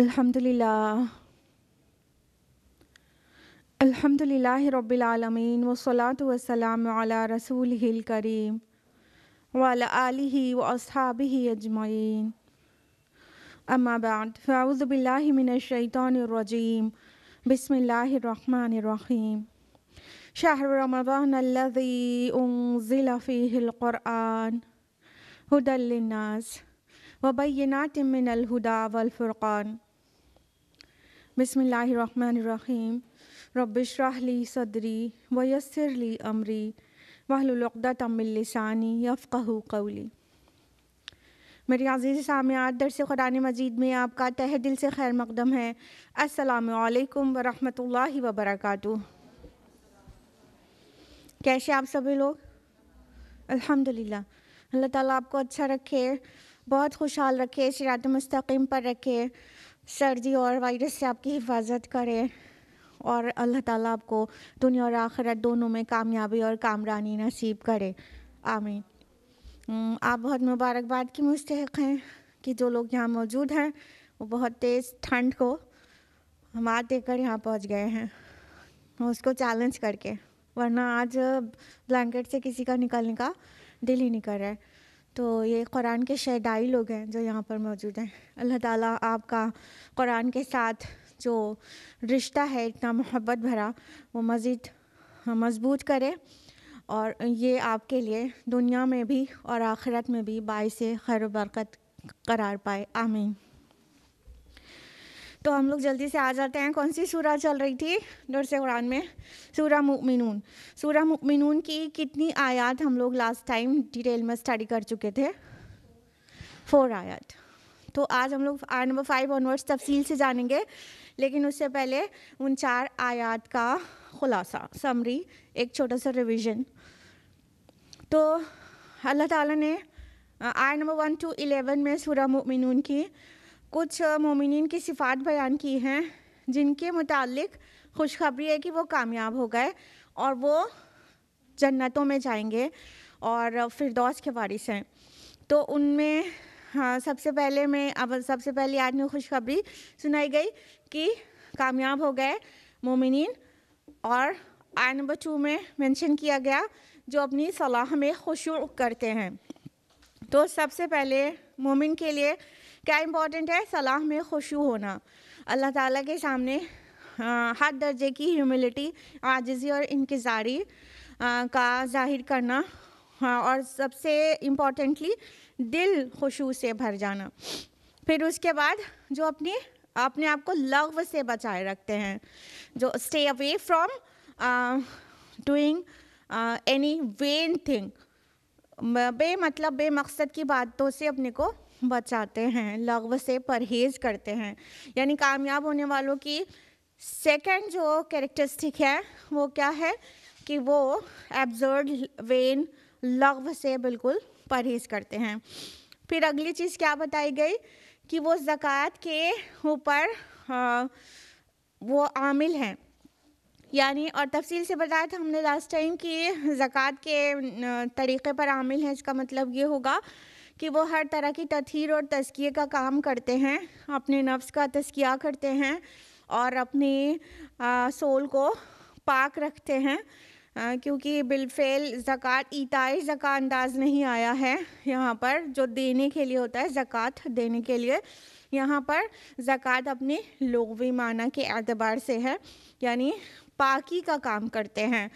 الحمد لله الحمد لله رب العالمين والصلاة والسلام على رسوله الكريم وعلى آله وأصحابه أجمعين أما بعد فأعوذ بالله من الشيطان الرجيم بسم الله الرحمن الرحيم شهر رمضان الذي أنزل فيه القرآن هدى للناس वबैनात मिनलहुदा वलफ़ुरक़ान बसमीम रबशरहली सदरी वयसरली अमरी वहलुलदा तमिलसानी यफ़ू कौली मेरी अजीज़ सामियात दरस क़ुरान मजीद में आपका तह दिल से खैर मकदम है असलकम वरहमल वबरक कैसे आप सभी लोग अल्हम्दुलिल्लाह अल्लाह ताला आपको अच्छा रखे बहुत खुशहाल रखे सिरात मुस्तकीम पर रखे सर्दी और वायरस से आपकी हिफाजत करे और अल्लाह ताला आपको दुनिया और आखिरत दोनों में कामयाबी और कामरानी नसीब करे आमीन आप बहुत मुबारकबाद की मुस्तक हैं कि जो लोग यहाँ मौजूद हैं वो बहुत तेज़ ठंड को हम देकर यहाँ पहुँच गए हैं उसको चैलेंज करके वरना आज ब्लैंकेट से किसी का निकलने का दिल ही नहीं कर रहा है तो ये कुरान के शहदाई लोग हैं जो यहाँ पर मौजूद हैं अल्लाह ताला आपका कुरान के साथ जो रिश्ता है इतना मोहब्बत भरा वो मज़ीद हाँ, मजबूत करे और ये आपके लिए दुनिया में भी और आखिरत में भी से खैर बरकत करार पाए आमीन तो हम लोग जल्दी से आ जाते हैं कौन सी सूरा चल रही थी डर से कुरान में सूरा मुमिनून सूरा मुमिनून की कितनी आयात हम लोग लास्ट टाइम डिटेल में स्टडी कर चुके थे फोर आयात तो आज हम लोग आया नंबर फाइव ऑनवर्ड्स तफसील से जानेंगे लेकिन उससे पहले उन चार आयात का खुलासा समरी एक छोटा सा रिविज़न तो अल्लाह ताला ने नंबर वन टू इलेवन में सूरा मुमिनून की कुछ मोमिन की सिफात बयान की हैं जिनके मुतालिक खुशखबरी है कि वो कामयाब हो गए और वो जन्नतों में जाएंगे और फिरदौस के वारिस हैं तो उनमें हाँ सबसे पहले मैं अब सबसे पहले आज में खुशखबरी सुनाई गई कि कामयाब हो गए मोमिन और आय नंबर टू में मेंशन किया गया जो अपनी सलाह में खुशू करते हैं तो सबसे पहले मोमिन के लिए क्या इम्पोर्टेंट है सलाह में खुशू होना अल्लाह ताला के सामने हर हाँ दर्जे की ह्यूमिलिटी आजिज़ी और इंकज़ारी का जाहिर करना हाँ और सबसे इम्पोर्टेंटली दिल खुशू से भर जाना फिर उसके बाद जो अपने अपने आप को लव से बचाए रखते हैं जो stay away from doing any vain thing बे मतलब मकसद की बातों से अपने को बचाते हैं लगव से परहेज करते हैं यानी कामयाब होने वालों की सेकंड जो कैरेक्टरिस्टिक है वो क्या है कि वो एब्जर्ड वेन लगव से बिल्कुल परहेज करते हैं फिर अगली चीज़ क्या बताई गई कि वो ज़क़़त के ऊपर वो आमिल हैं यानी और तफसील से बताया था हमने लास्ट टाइम कि ज़क़़त के तरीक़े पर आमिल हैं इसका मतलब ये होगा कि वो हर तरह की तथीर और तस्किए का काम करते हैं अपने नफ्स का तस्किया करते हैं और अपने सोल को पाक रखते हैं आ, क्योंकि बिलफेल ज़क़़त इताई ज़क़़त अंदाज नहीं आया है यहाँ पर जो देने के लिए होता है ज़क़़त देने के लिए यहाँ पर ज़क़़त अपने लोगवी माना के एतबार से है यानी पाकी का काम करते हैं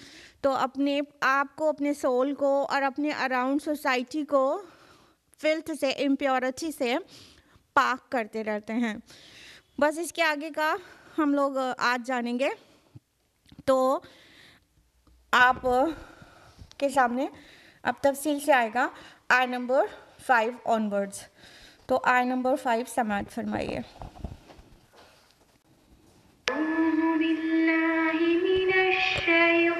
तो अपने आप को अपने सोल को और अपने अराउंड सोसाइटी को फिल्थ से इम्प्योरिटी से पाक करते रहते हैं बस इसके आगे का हम लोग आज जानेंगे तो आप के सामने अब तफसील से आएगा आई नंबर फाइव ऑनवर्ड्स तो आई नंबर फाइव समाज फरमाइए أعوذ بالله من الشيطان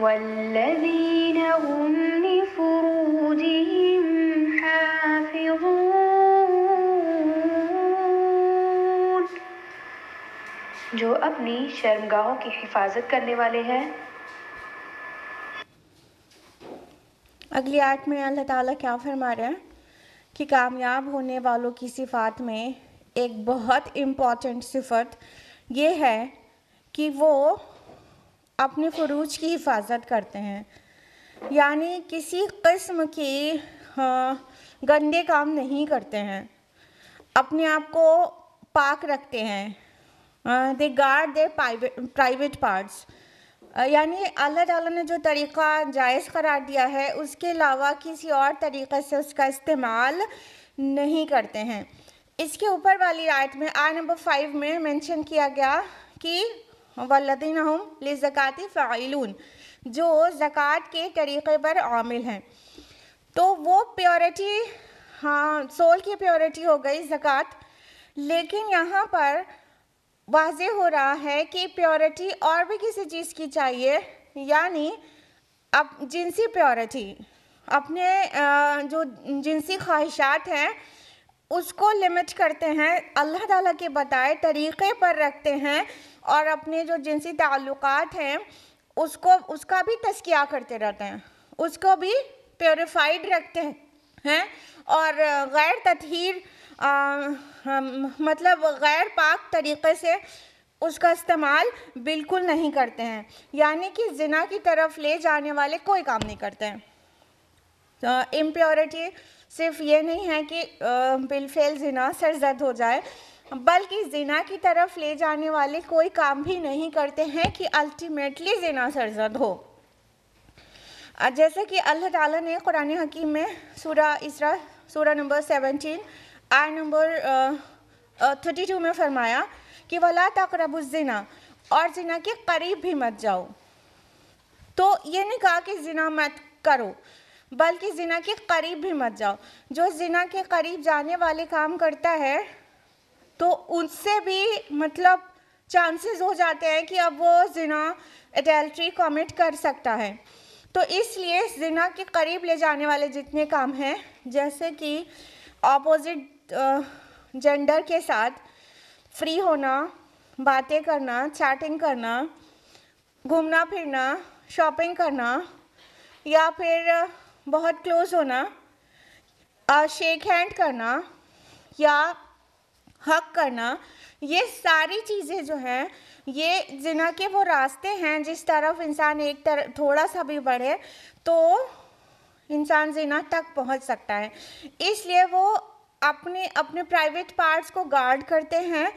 والذين هم لفروجهم حافظون जो अपनी शर्मगाहों की हिफाजत करने वाले हैं अगली आयत में अल्लाह ताला क्या फरमा रहे हैं कि कामयाब होने वालों की सिफात में एक बहुत इम्पॉर्टेंट सिफत ये है कि वो अपने फ़रूज की हिफाजत करते हैं यानी किसी कस्म के हाँ, गंदे काम नहीं करते हैं अपने आप को पाक रखते हैं they guard their private parts यानी अल्लाह ताला ने जो तरीक़ा जायज़ करार दिया है उसके अलावा किसी और तरीक़े से उसका इस्तेमाल नहीं करते हैं इसके ऊपर वाली आयत में आय नंबर फाइव में मेंशन किया गया कि वल्लिन हम फ़ाइलून जो ज़क़़त के तरीक़े पर आमिल हैं तो वो प्योरिटी हाँ सोल की प्योरिटी हो गई ज़क़़त लेकिन यहाँ पर वाज हो रहा है कि प्योरिटी और भी किसी चीज़ की चाहिए यानी अब जिनसी प्योरिटी अपने जो जिनसी ख्वाहिशात हैं उसको लिमिट करते हैं अल्लाह ताला के बताए तरीक़े पर रखते हैं और अपने जो जिनसी ताल्लुक़ हैं उसको उसका भी तस्किया करते रहते हैं उसको भी प्योरीफाइड रखते हैं हैं और गैर तथहर मतलब गैर पाक तरीक़े से उसका इस्तेमाल बिल्कुल नहीं करते हैं यानी कि जिना की तरफ ले जाने वाले कोई काम नहीं करते हैं इम्प्योरिटी तो सिर्फ ये नहीं है कि बिलफेल जिना सरजद हो जाए बल्कि जिना की तरफ ले जाने वाले कोई काम भी नहीं करते हैं कि अल्टीमेटली जिना सरजद हो जैसे कि अल्लाह ताला ने कुरान हकीम में सूरा इसरा सूरा नंबर सेवनटीन आय नंबर थर्टी टू में फरमाया कि वला तकरबुजना और जिना के करीब भी मत जाओ तो ये नहीं कहा कि जिना मत करो बल्कि ज़िना के करीब भी मत जाओ जो ज़िना के करीब जाने वाले काम करता है तो उनसे भी मतलब चांसेस हो जाते हैं कि अब वो ज़िना एडल्ट्री कमिट कर सकता है तो इसलिए ज़िना के करीब ले जाने वाले जितने काम हैं जैसे कि ऑपोजिट जेंडर के साथ फ्री होना बातें करना चैटिंग करना घूमना फिरना शॉपिंग करना या फिर बहुत क्लोज होना शेक हैंड करना या हक करना ये सारी चीज़ें जो हैं ये जिना के वो रास्ते हैं जिस तरफ इंसान एक तरफ थोड़ा सा भी बढ़े तो इंसान जिना तक पहुंच सकता है इसलिए वो अपने अपने प्राइवेट पार्ट्स को गार्ड करते हैं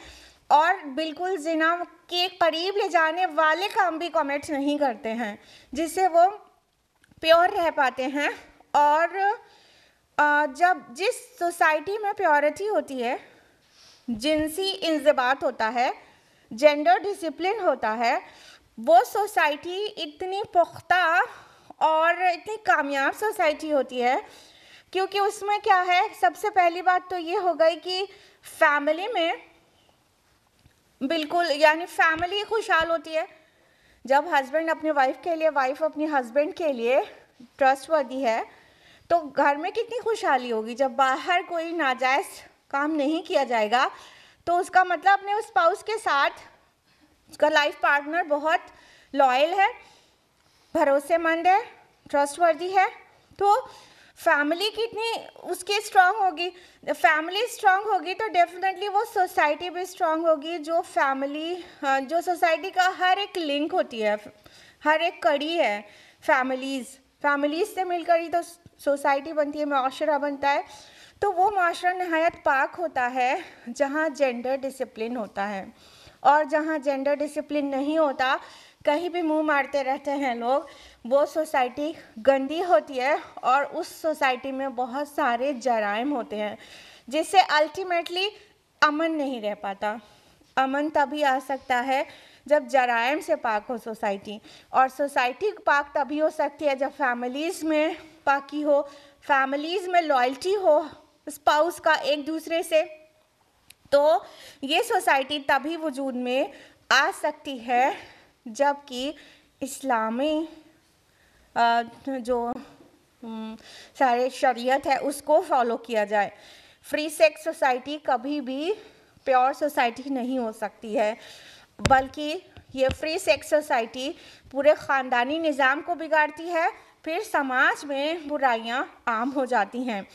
और बिल्कुल जिना के करीब ले जाने वाले काम भी कमेंट्स नहीं करते हैं जिससे वो प्योर रह पाते हैं और जब जिस सोसाइटी में प्योरिटी होती है जिनसी इंजबात होता है जेंडर डिसिप्लिन होता है वो सोसाइटी इतनी पुख्ता और इतनी कामयाब सोसाइटी होती है क्योंकि उसमें क्या है सबसे पहली बात तो ये हो गई कि फैमिली में बिल्कुल यानी फैमिली खुशहाल होती है जब हस्बैंड अपने वाइफ के लिए वाइफ अपने हस्बैंड के लिए ट्रस्ट वर्दी है तो घर में कितनी खुशहाली होगी जब बाहर कोई नाजायज़ काम नहीं किया जाएगा तो उसका मतलब अपने उस स्पाउस के साथ उसका लाइफ पार्टनर बहुत लॉयल है भरोसेमंद है ट्रस्टवर्दी है तो फैमिली कितनी उसकी स्ट्रांग होगी फैमिली स्ट्रांग होगी तो डेफिनेटली वो सोसाइटी भी स्ट्रांग होगी जो फैमिली हाँ, जो सोसाइटी का हर एक लिंक होती है हर एक कड़ी है फैमिलीज़ फैमिलीज से मिलकर ही तो सोसाइटी बनती है माशरा बनता है तो वो माशरा नहायत पाक होता है जहाँ जेंडर डिसिप्लिन होता है और जहाँ जेंडर डिसिप्लिन नहीं होता कहीं भी मुंह मारते रहते हैं लोग वो सोसाइटी गंदी होती है और उस सोसाइटी में बहुत सारे जराइम होते हैं जिससे अल्टीमेटली अमन नहीं रह पाता अमन तभी आ सकता है जब जराइम से पाक हो सोसाइटी और सोसाइटी पाक तभी हो सकती है जब फैमिलीज़ में पाकी हो फैमिलीज़ में लॉयल्टी हो स्पाउस का एक दूसरे से तो ये सोसाइटी तभी वजूद में आ सकती है जबकि इस्लामी जो सारे शरीयत है उसको फॉलो किया जाए फ्री सेक्स सोसाइटी कभी भी प्योर सोसाइटी नहीं हो सकती है बल्कि ये फ्री सेक्स सोसाइटी पूरे ख़ानदानी निज़ाम को बिगाड़ती है फिर समाज में बुराइयाँ आम हो जाती हैं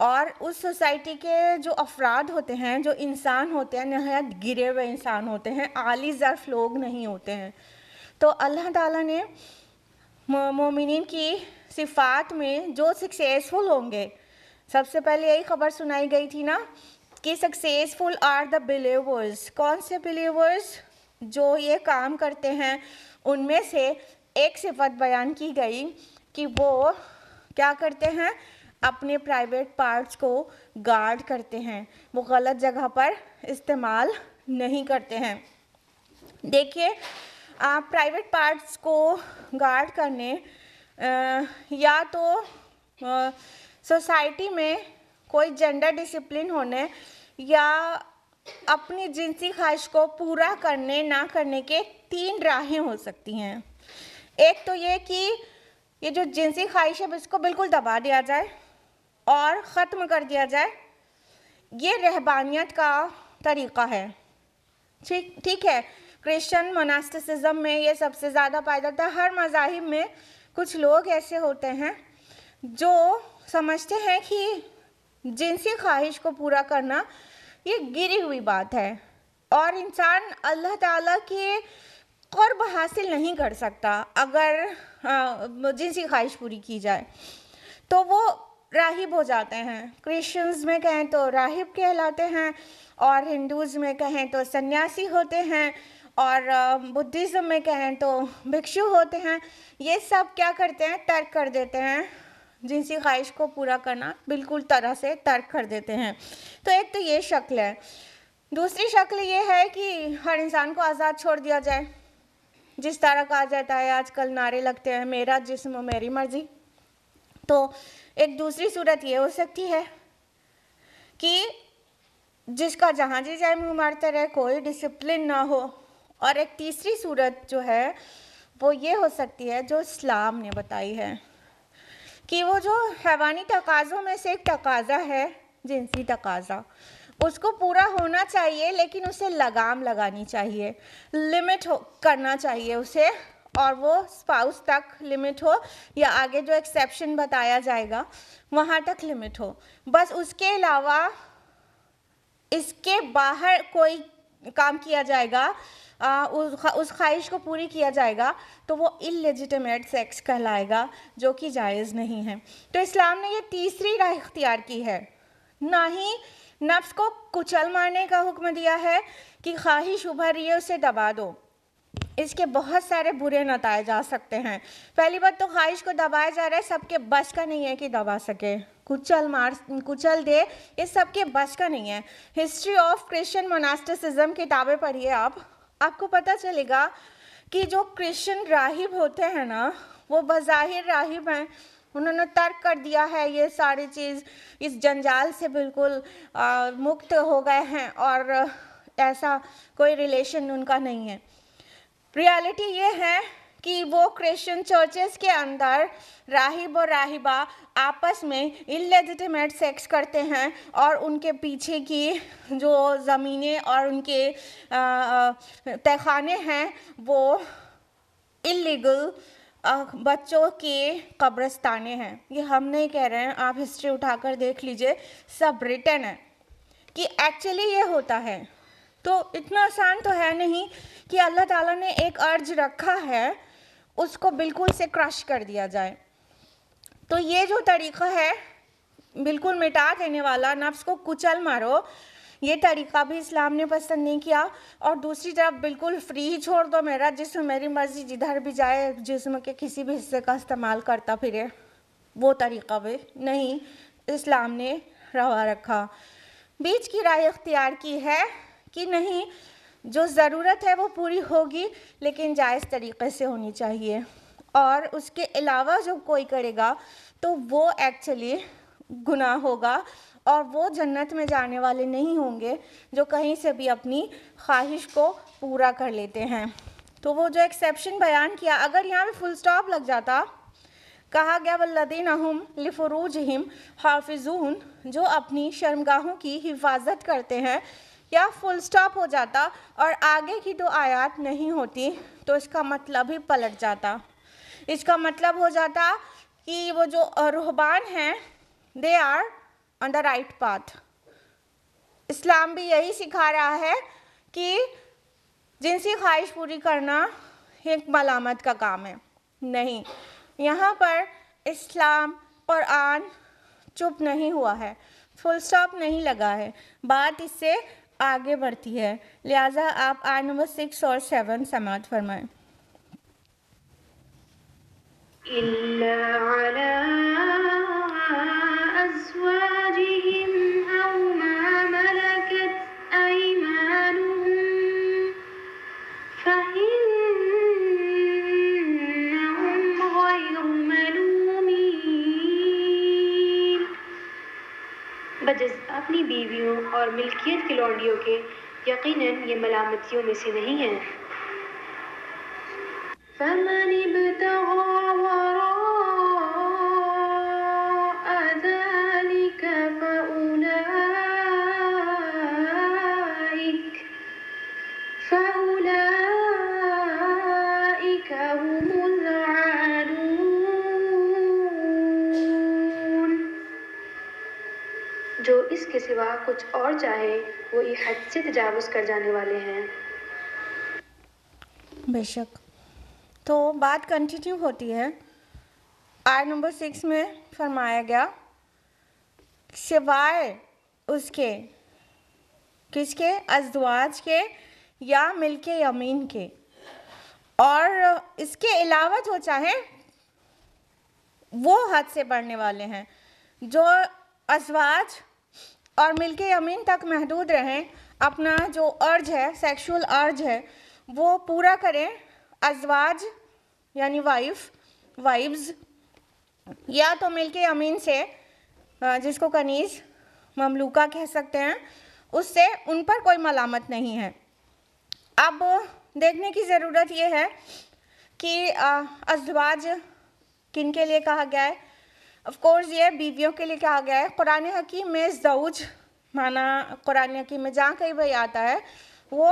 और उस सोसाइटी के जो अफराद होते हैं जो इंसान होते हैं नहायत गिरे हुए इंसान होते हैं आली ज़र्फ लोग नहीं होते हैं तो अल्लाह ताला ने मोमिन की सिफात में जो सक्सेसफुल होंगे सबसे पहले यही खबर सुनाई गई थी ना कि सक्सेसफुल आर द बिलीवर्स कौन से बिलीवर्स जो ये काम करते हैं उनमें से एक सिफत बयान की गई कि वो क्या करते हैं अपने प्राइवेट पार्ट्स को गार्ड करते हैं वो गलत जगह पर इस्तेमाल नहीं करते हैं देखिए आप प्राइवेट पार्ट्स को गार्ड करने आ, या तो सोसाइटी में कोई जेंडर डिसिप्लिन होने या अपनी जिनसी ख्वाहिश को पूरा करने ना करने के तीन राहें हो सकती हैं एक तो ये कि ये जो जिनसी ख्वाहिश है इसको बिल्कुल दबा दिया जाए और ख़त्म कर दिया जाए ये रहबानियत का तरीक़ा है ठीक ठीक है क्रिश्चियन मोनास्टिसिज्म में ये सबसे ज़्यादा पाया जाता है हर मजाहिब में कुछ लोग ऐसे होते हैं जो समझते हैं कि जिनसी ख्वाहिश को पूरा करना ये गिरी हुई बात है और इंसान अल्लाह ताला के कर्ब हासिल नहीं कर सकता अगर जिनसी ख्वाहिश पूरी की जाए तो वो राहिब हो जाते हैं क्रिश्चियंस में कहें तो राहिब कहलाते हैं और हिंदूज़ में कहें तो सन्यासी होते हैं और बुद्धिज़्म में कहें तो भिक्षु होते हैं ये सब क्या करते हैं तर्क कर देते हैं जिनसी ख्वाहिश को पूरा करना बिल्कुल तरह से तर्क कर देते हैं तो एक तो ये शक्ल है दूसरी शक्ल ये है कि हर इंसान को आज़ाद छोड़ दिया जाए जिस तरह कहा जाता है आजकल नारे लगते हैं मेरा जिस्म मेरी मर्जी तो एक दूसरी सूरत ये हो सकती है कि जिसका जहाँ जी जाए मुँह मारता रहे कोई डिसिप्लिन ना हो और एक तीसरी सूरत जो है वो ये हो सकती है जो इस्लाम ने बताई है कि वो जो हैवानी तकाज़ों में से एक तकाज़ा है जिनसी तकाज़ा उसको पूरा होना चाहिए लेकिन उसे लगाम लगानी चाहिए लिमिट हो करना चाहिए उसे और वो स्पाउस तक लिमिट हो या आगे जो एक्सेप्शन बताया जाएगा वहाँ तक लिमिट हो बस उसके अलावा इसके बाहर कोई काम किया जाएगा आ, उस ख्वाहिश को पूरी किया जाएगा तो वो इलेजिटमेट सेक्स कहलाएगा जो कि जायज़ नहीं है तो इस्लाम ने ये तीसरी राह इख्तियार की है ना ही नफ्स को कुचल मारने का हुक्म दिया है कि ख्वाहिश उभर रही है उसे दबा दो इसके बहुत सारे बुरे नतज आ सकते हैं पहली बात तो ख्वाहिश को दबाया जा रहा है सबके बस का नहीं है कि दबा सके कुचल मार कुचल दे ये सबके बस का नहीं है हिस्ट्री ऑफ क्रिश्चियन मोनास्टिसिज्म किताबें पढ़िए आप आपको पता चलेगा कि जो क्रिश्चियन राहिब होते हैं ना वो बज़ाहिर राहिब हैं उन्होंने तर्क कर दिया है ये सारी चीज़ इस जंजाल से बिल्कुल आ, मुक्त हो गए हैं और ऐसा कोई रिलेशन उनका नहीं है रियलिटी ये है कि वो क्रिश्चियन चर्चेस के अंदर राहिब और राहिबा आपस में इलेजिटिमेट सेक्स करते हैं और उनके पीछे की जो ज़मीनें और उनके तहखाने हैं वो इलीगल बच्चों के कब्रस्ताने हैं ये हम नहीं कह रहे हैं आप हिस्ट्री उठाकर देख लीजिए सब रिटर्न है कि एक्चुअली ये होता है तो इतना आसान तो है नहीं कि अल्लाह ताला ने एक अर्ज रखा है उसको बिल्कुल से क्रश कर दिया जाए तो ये जो तरीका है बिल्कुल मिटा देने वाला नफ्स को कुचल मारो ये तरीका भी इस्लाम ने पसंद नहीं किया और दूसरी तरफ बिल्कुल फ्री छोड़ दो मेरा जिसमें मेरी मर्ज़ी जिधर भी जाए जिसम के किसी भी हिस्से का इस्तेमाल करता फिरे वो तरीका भी नहीं इस्लाम ने रवा रखा बीच की राय अख्तियार की है कि नहीं जो ज़रूरत है वो पूरी होगी लेकिन जायज़ तरीक़े से होनी चाहिए और उसके अलावा जो कोई करेगा तो वो एक्चुअली गुनाह होगा और वो जन्नत में जाने वाले नहीं होंगे जो कहीं से भी अपनी ख्वाहिश को पूरा कर लेते हैं तो वो जो एक्सेप्शन बयान किया अगर यहाँ पे फुल स्टॉप लग जाता कहा गया वल्लदीन अहम लिफरूज हिम हाफिजून जो अपनी शर्मगाहों की हिफाजत करते हैं या फुल स्टॉप हो जाता और आगे की दो आयात नहीं होती तो इसका मतलब ही पलट जाता इसका मतलब हो जाता कि वो जो रुहबान हैं they are on the right path Islam भी यही सिखा रहा है कि जिनसी ख्वाहिश पूरी करना एक मलामत का काम है नहीं यहाँ पर इस्लाम आन चुप नहीं हुआ है फुल स्टॉप नहीं लगा है बात इससे आगे बढ़ती है लिहाजा आप आर्ट नंबर सिक्स और सेवन समाज फरमाएं إلا على أزواجهم बजिस अपनी बीवियों और मिल्कियत के लौंडियों के यकीन ये मलामतियों में से नहीं है सिवा कुछ और चाहे वो ये हद से तजावज़ कर जाने वाले हैं बेशक तो बात कंटिन्यू होती है आय नंबर सिक्स में फरमाया गया सिवाय उसके किसके अजवाज के या मिलके यमीन के और इसके अलावा जो चाहे वो हद से बढ़ने वाले हैं जो अजवाज और मिल के यमीन तक महदूद रहें अपना जो अर्ज है सेक्सुअल अर्ज है वो पूरा करें अजवाज यानी वाइफ वाइब्स या तो मिल के अमीन से जिसको कनीज़ ममलूका कह सकते हैं उससे उन पर कोई मलामत नहीं है अब देखने की ज़रूरत यह है कि अजवाज किन के लिए कहा गया है ऑफ़कोर्स ये बीवियों के लिए कहा गया है कुरान हकीम में जऊज माना कुरान हकीम में जहाँ कहीं भाई आता है वो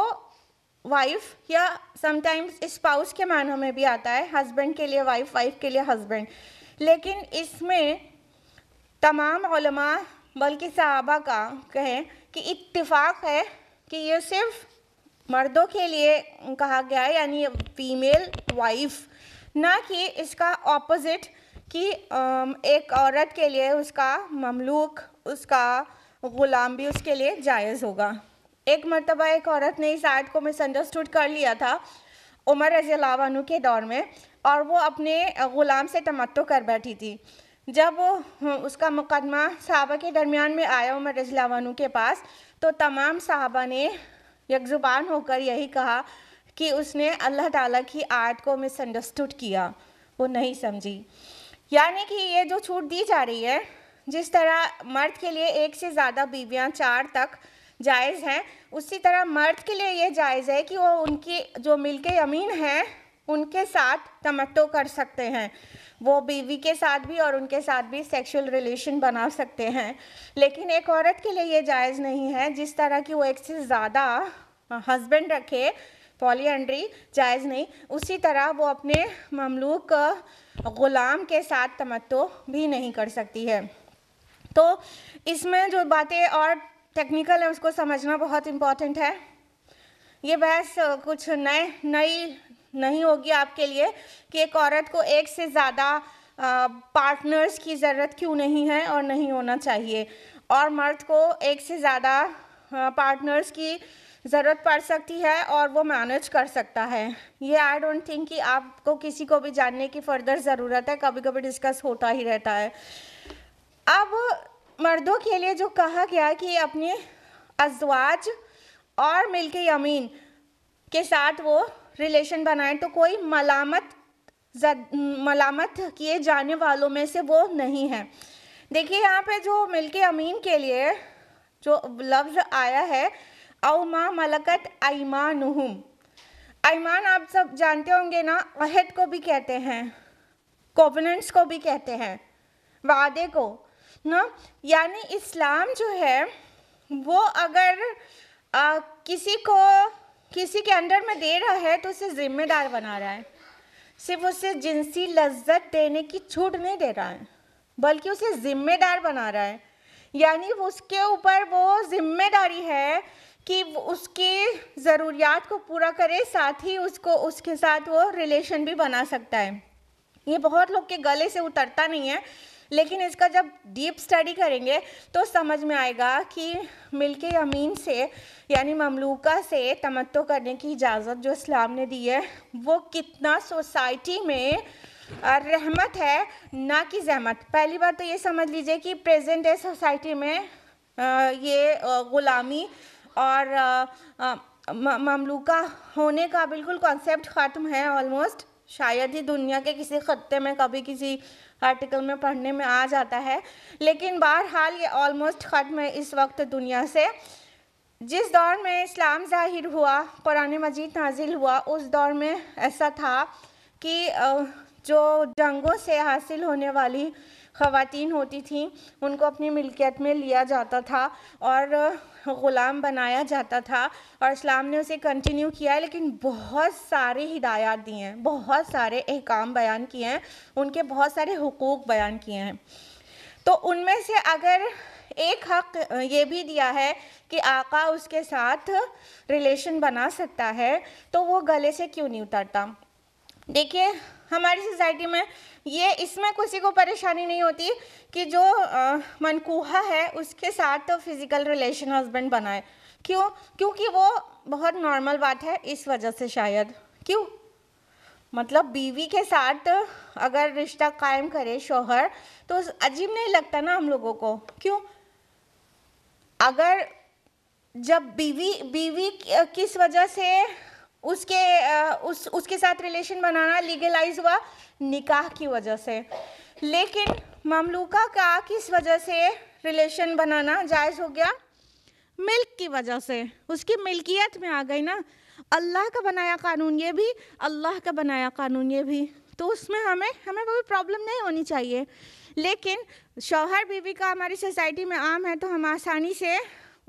वाइफ या समटाइम्स स्पाउस के मानों में भी आता है हस्बैंड के लिए वाइफ वाइफ के लिए हस्बैंड लेकिन इसमें तमाम बल्कि सहाबा का कहें कि इतफाक़ है कि ये सिर्फ मर्दों के लिए कहा गया है यानी फीमेल वाइफ ना कि इसका ऑपोजिट कि एक औरत के लिए उसका ममलूक उसका ग़ुलाम भी उसके लिए जायज़ होगा एक मरतबा एक औरत ने इस आयत को मिसअंडरस्टूड कर लिया था उमर रजीलावानु के दौर में और वो अपने ग़ुलाम से तमत्तो कर बैठी थी जब हम्म, उसका मुकदमा साहबा के दरमियान में आया उमर रजीलावानु के पास तो तमाम साहबा ने यकजुबान होकर यही कहा कि उसने अल्लाह ताला की आयत को मिसअंडरस्टूड किया वो नहीं समझी यानी कि ये जो छूट दी जा रही है जिस तरह मर्द के लिए एक से ज़्यादा बीवियाँ चार तक जायज़ हैं उसी तरह मर्द के लिए ये जायज़ है कि वो उनकी जो मिल अमीन हैं उनके साथ तमट्टो कर सकते हैं वो बीवी के साथ भी और उनके साथ भी सेक्सुअल रिलेशन बना सकते हैं लेकिन एक औरत के लिए ये जायज़ नहीं है जिस तरह की वो एक से ज़्यादा हस्बैंड रखे पॉलीएंड्री जायज़ नहीं उसी तरह वो अपने ममलूक ग़ुलाम के साथ तमत्तो भी नहीं कर सकती है तो इसमें जो बातें और टेक्निकल है उसको समझना बहुत इम्पॉर्टेंट है ये बहस कुछ नए नई नहीं होगी आपके लिए कि एक औरत को एक से ज़्यादा पार्टनर्स की ज़रूरत क्यों नहीं है और नहीं होना चाहिए और मर्द को एक से ज़्यादा पार्टनर्स की ज़रूरत पड़ सकती है और वो मैनेज कर सकता है ये आई डोंट थिंक कि आपको किसी को भी जानने की फ़र्दर ज़रूरत है कभी कभी डिस्कस होता ही रहता है अब मर्दों के लिए जो कहा गया कि अपने अजवाज और मिल के यमीन के साथ वो रिलेशन बनाएं तो कोई मलामत मलामत किए जाने वालों में से वो नहीं है देखिए यहाँ पे जो मिल के अमीन के लिए जो लफ्ज़ आया है अवमा मलकत ऐमान ऐमान आप सब जानते होंगे ना अहद को भी कहते हैं कोवनेंट्स को भी कहते हैं वादे को ना यानी इस्लाम जो है वो अगर आ, किसी को किसी के अंडर में दे रहा है तो उसे ज़िम्मेदार बना रहा है सिर्फ उसे जिनसी लज्जत देने की छूट नहीं दे रहा है बल्कि उसे ज़िम्मेदार बना रहा है यानी उसके ऊपर वो जिम्मेदारी है कि उसके ज़रूरियात को पूरा करे साथ ही उसको उसके साथ वो रिलेशन भी बना सकता है ये बहुत लोग के गले से उतरता नहीं है लेकिन इसका जब डीप स्टडी करेंगे तो समझ में आएगा कि मिलके अमीन से यानी ममलूका से तमत्तो करने की इजाज़त जो इस्लाम ने दी है वो कितना सोसाइटी में रहमत है ना कि जहमत पहली बात तो ये समझ लीजिए कि प्रेजेंट डे सोसाइटी में ये ग़ुलामी और ममलूका होने का बिल्कुल कॉन्सेप्ट ख़त्म है ऑलमोस्ट शायद ही दुनिया के किसी ख़त्ते में कभी किसी आर्टिकल में पढ़ने में आ जाता है लेकिन बहरहाल ये ऑलमोस्ट ख़त्म है इस वक्त दुनिया से जिस दौर में इस्लाम ज़ाहिर हुआ कुरान मजीद नाजिल हुआ उस दौर में ऐसा था कि जो जंगों से हासिल होने वाली खातन होती थीं उनको अपनी मिल्कियत में लिया जाता था और ग़ुलाम बनाया जाता था और इस्लाम ने उसे कंटिन्यू किया है लेकिन बहुत सारे हिदायत दी हैं बहुत सारे अहकाम बयान किए हैं उनके बहुत सारे हकूक़ बयान किए हैं तो उनमें से अगर एक हक ये भी दिया है कि आका उसके साथ रिलेशन बना सकता है तो वो गले से क्यों नहीं उतरता देखिए हमारी सोसाइटी में ये इसमें किसी को परेशानी नहीं होती कि जो मनकूहा है उसके साथ तो फिज़िकल रिलेशन हस्बैंड बनाए क्यों क्योंकि वो बहुत नॉर्मल बात है इस वजह से शायद क्यों मतलब बीवी के साथ अगर रिश्ता कायम करे शोहर तो अजीब नहीं लगता ना हम लोगों को क्यों अगर जब बीवी बीवी किस वजह से उसके उस उसके साथ रिलेशन बनाना लीगलाइज हुआ निकाह की वजह से लेकिन ममलूका का किस वजह से रिलेशन बनाना जायज़ हो गया मिल्क की वजह से उसकी मिल्कियत में आ गई ना अल्लाह का बनाया कानून ये भी अल्लाह का बनाया कानून ये भी तो उसमें हमें हमें कोई प्रॉब्लम नहीं होनी चाहिए लेकिन शौहर बीवी का हमारी सोसाइटी में आम है तो हम आसानी से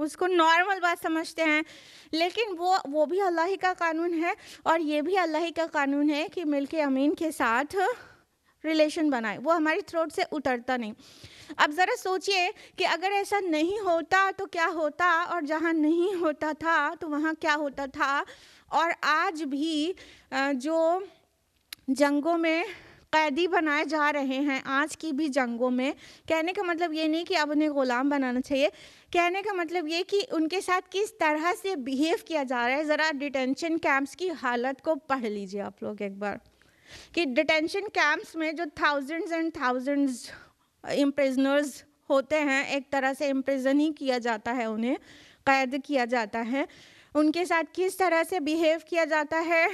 उसको नॉर्मल बात समझते हैं लेकिन वो वो भी अल्लाह ही का कानून है और ये भी अल्लाह ही का कानून है कि मिल के अमीन के साथ रिलेशन बनाए वो हमारी थ्रोट से उतरता नहीं अब ज़रा सोचिए कि अगर ऐसा नहीं होता तो क्या होता और जहाँ नहीं होता था तो वहाँ क्या होता था और आज भी जो जंगों में कैदी बनाए जा रहे हैं आज की भी जंगों में कहने का मतलब ये नहीं कि अब उन्हें ग़ुलाम बनाना चाहिए कहने का मतलब ये कि उनके साथ किस तरह से बिहेव किया जा रहा है ज़रा डिटेंशन कैंप्स की हालत को पढ़ लीजिए आप लोग एक बार कि डिटेंशन कैंप्स में जो थाउजेंड्स एंड थाउजेंड्स इम्प्रिजनर्स होते हैं एक तरह से इम्प्रिजन ही किया जाता है उन्हें कैद किया जाता है उनके साथ किस तरह से बिहेव किया जाता है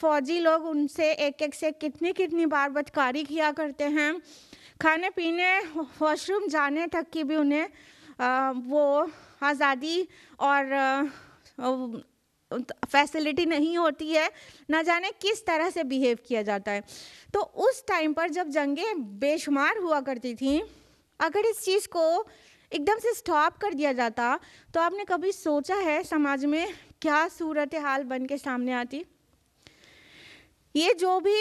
फौजी लोग उनसे एक एक से कितनी कितनी बार बदकारी किया करते हैं खाने पीने वॉशरूम जाने तक की भी उन्हें आ, वो आज़ादी और फैसिलिटी नहीं होती है ना जाने किस तरह से बिहेव किया जाता है तो उस टाइम पर जब जंगें बेशुमार हुआ करती थी अगर इस चीज़ को एकदम से स्टॉप कर दिया जाता तो आपने कभी सोचा है समाज में क्या सूरत हाल बन के सामने आती ये जो भी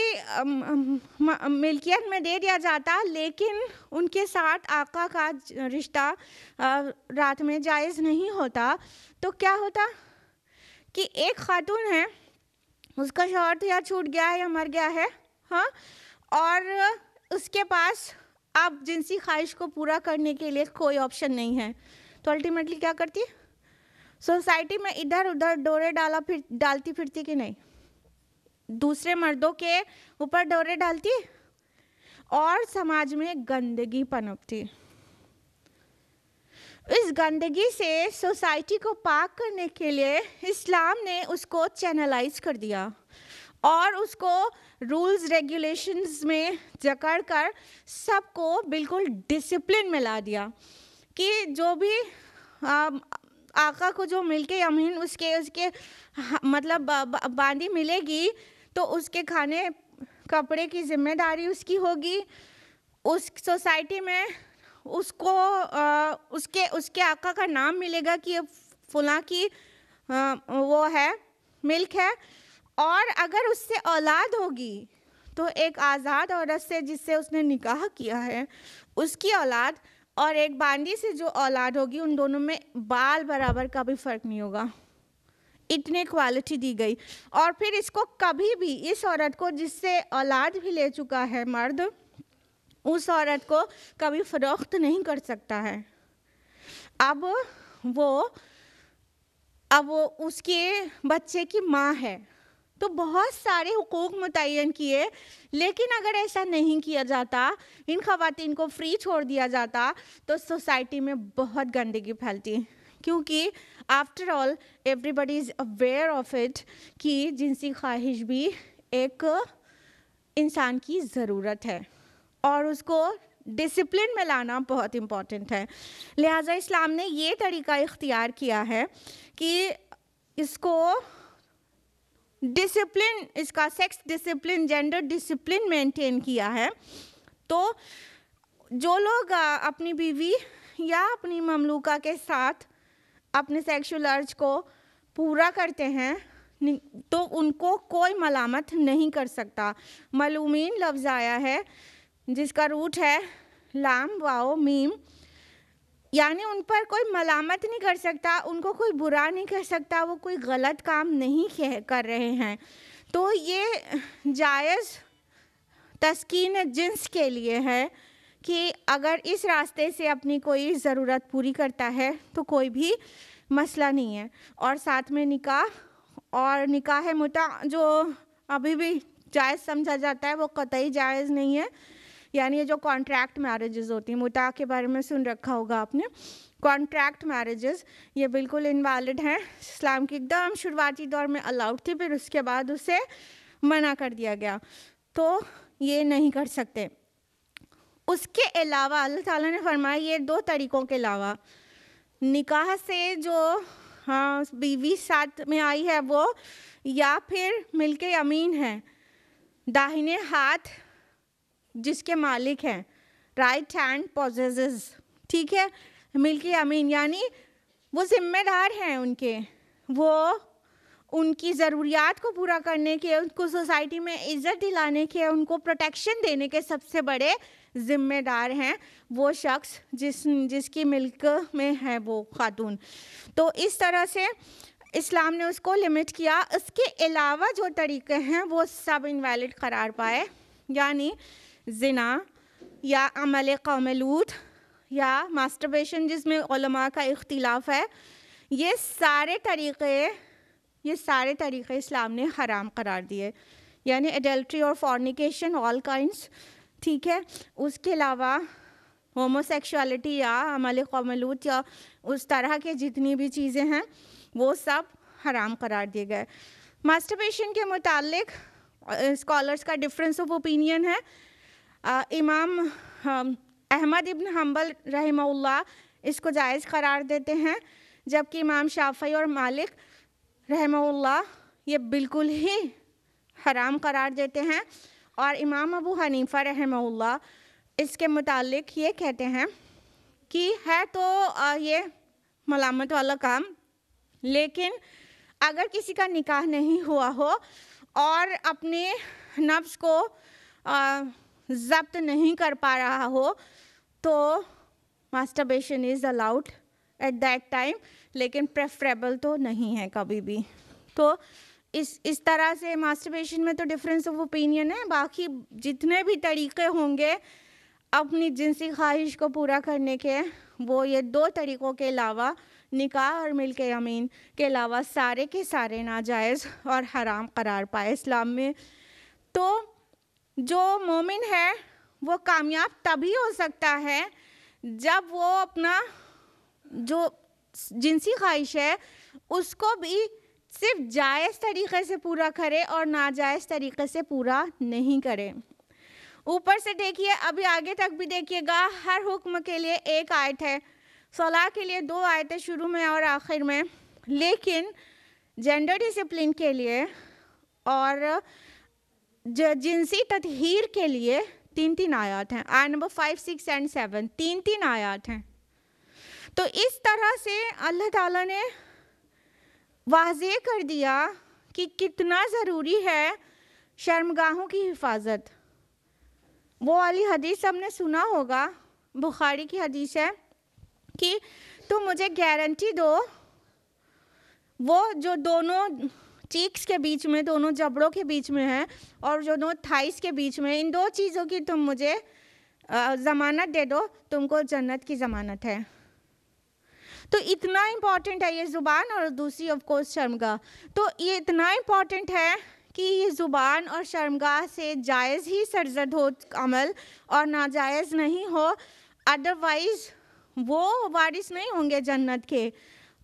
मिल्कियत में दे दिया जाता लेकिन उनके साथ आका का रिश्ता रात में जायज़ नहीं होता तो क्या होता कि एक खातून है उसका शोहर तो या छूट गया है या मर गया है हाँ और उसके पास आप जिनसी ख्वाहिश को पूरा करने के लिए कोई ऑप्शन नहीं है तो अल्टीमेटली क्या करती सोसाइटी में इधर उधर डोरे डाला फिर डालती फिरती कि नहीं दूसरे मर्दों के ऊपर डोरे डालती और समाज में गंदगी पनपती इस गंदगी से सोसाइटी को पाक करने के लिए इस्लाम ने उसको चैनलाइज कर दिया और उसको रूल्स रेगुलेशंस में जकड़ कर सबको बिल्कुल डिसिप्लिन में ला दिया कि जो भी आ, आका को जो मिलके अमीन उसके उसके मतलब बांदी मिलेगी तो उसके खाने कपड़े की जिम्मेदारी उसकी होगी उस सोसाइटी में उसको आ, उसके उसके आका का नाम मिलेगा कि ये फुला की आ, वो है मिल्क है और अगर उससे औलाद होगी तो एक आज़ाद औरत से जिससे उसने निकाह किया है उसकी औलाद और एक बांदी से जो औलाद होगी उन दोनों में बाल बराबर का भी फ़र्क नहीं होगा इतने क्वालिटी दी गई और फिर इसको कभी भी इस औरत को जिससे औलाद भी ले चुका है मर्द उस औरत को कभी फरोख्त नहीं कर सकता है अब वो अब वो उसके बच्चे की माँ है तो बहुत सारे हकूक़ मुतन किए लेकिन अगर ऐसा नहीं किया जाता इन खातन को फ्री छोड़ दिया जाता तो सोसाइटी में बहुत गंदगी फैलती क्योंकि after all everybody is aware of it कि जिनसी ख्वाहिश भी एक इंसान की ज़रूरत है और उसको डिसिप्लिन में लाना बहुत इम्पॉर्टेंट है लिहाजा इस्लाम ने ये तरीका इख्तियार किया है कि इसको डिसिप्लिन इसका sex discipline gender discipline maintain किया है तो जो लोग अपनी बीवी या अपनी ममलूका के साथ अपने सेक्सुअल अर्ज को पूरा करते हैं तो उनको कोई मलामत नहीं कर सकता मलूमीन लफ्ज़ आया है जिसका रूट है लाम वाओ मीम यानी उन पर कोई मलामत नहीं कर सकता उनको कोई बुरा नहीं कह सकता वो कोई गलत काम नहीं कर रहे हैं तो ये जायज़ तस्कीन जिन्स के लिए है कि अगर इस रास्ते से अपनी कोई ज़रूरत पूरी करता है तो कोई भी मसला नहीं है और साथ में निकाह और निकाह है मुता जो अभी भी जायज़ समझा जाता है वो कतई जायज़ नहीं है यानी ये जो कॉन्ट्रैक्ट मैरिजेज़ होती हैं मुता के बारे में सुन रखा होगा आपने कॉन्ट्रैक्ट मैरिजेज़ ये बिल्कुल इनवैलिड हैं इस्लाम के एकदम शुरुआती दौर में अलाउड थी फिर उसके बाद उसे मना कर दिया गया तो ये नहीं कर सकते उसके अलावा अल्लाह ताला ने फरमाया ये दो तरीक़ों के अलावा निकाह से जो हाँ बीवी साथ में आई है वो या फिर मिलके अमीन है दाहिने हाथ जिसके मालिक हैं राइट हैंड पोजेज ठीक है मिलके अमीन यानी वो ज़िम्मेदार हैं उनके वो उनकी ज़रूरियात को पूरा करने के उनको सोसाइटी में इज़्ज़त दिलाने के उनको प्रोटेक्शन देने के सबसे बड़े ज़िम्मेदार हैं वो शख्स जिस जिसकी मिल्क में है वो खातून तो इस तरह से इस्लाम ने उसको लिमिट किया इसके अलावा जो तरीक़े हैं वो सब इनवैलिड करार पाए यानी जिना या अमल कौमलूद या मास्टरबेशन जिसमें का इख्तिलाफ़ है ये सारे तरीक़े ये सारे तरीक़े इस्लाम ने हराम करार दिए यानी एडल्ट्री और फॉर्निकेशन ऑल काइंड्स ठीक है उसके अलावा होमोसेक्सुअलिटी या अमल कमलूत या उस तरह के जितनी भी चीज़ें हैं वो सब हराम करार दिए गए मास्टरबेशन के मुतालिक स्कॉलर्स का डिफरेंस ऑफ ओपिनियन है आ, इमाम अहमद इब्न हम्बल रहमल्ला इसको जायज़ करार देते हैं जबकि इमाम शाफी और मालिक रहमल्ला ये बिल्कुल ही हराम करार देते हैं और इमाम अबू हनीफ़ा रहमल्ला इसके मतलब ये कहते हैं कि है तो ये मलामत वाला काम लेकिन अगर किसी का निकाह नहीं हुआ हो और अपने नफ्स को जब्त नहीं कर पा रहा हो तो masturbation is allowed at that time लेकिन प्रेफरेबल तो नहीं है कभी भी तो इस इस तरह से मास्टरबेशन में तो डिफरेंस ऑफ ओपिनियन है बाकी जितने भी तरीके होंगे अपनी जिनसी ख्वाहिश को पूरा करने के वो ये दो तरीक़ों के अलावा निकाह और मिल के अमीन के अलावा सारे के सारे नाजायज़ और हराम करार पाए इस्लाम में तो जो मोमिन है वो कामयाब तभी हो सकता है जब वो अपना जो जिनसी ख्वाहिश है उसको भी सिर्फ जायज़ तरीक़े से पूरा करें और नाजायज़ तरीक़े से पूरा नहीं करें ऊपर से देखिए अभी आगे तक भी देखिएगा हर हुक्म के लिए एक आयत है सलाह के लिए दो आयतें शुरू में और आखिर में लेकिन जेंडर डिसिप्लिन के लिए और जिनसी तथहीर के लिए तीन तीन आयात हैं आय number five six and seven तीन तीन आयात हैं तो इस तरह से अल्लाह ताला ने वाजे कर दिया कि कितना ज़रूरी है शर्मगाहों की हिफाजत वो वाली हदीस सबने सुना होगा बुखारी की हदीस है कि तुम मुझे गारंटी दो वो जो दोनों चीक्स के बीच में दोनों जबड़ों के बीच में है और जो दोनों थाइस के बीच में इन दो चीज़ों की तुम मुझे ज़मानत दे दो तुमको जन्नत की ज़मानत है तो इतना इम्पॉर्टेंट है ये ज़ुबान और दूसरी ऑफकोर्स शर्मगा तो ये इतना इम्पॉर्टेंट है कि ये ज़ुबान और शर्मगा से जायज़ ही सरजद हो अमल और नाजायज़ नहीं हो अदरवाइज़ वो वारिस नहीं होंगे जन्नत के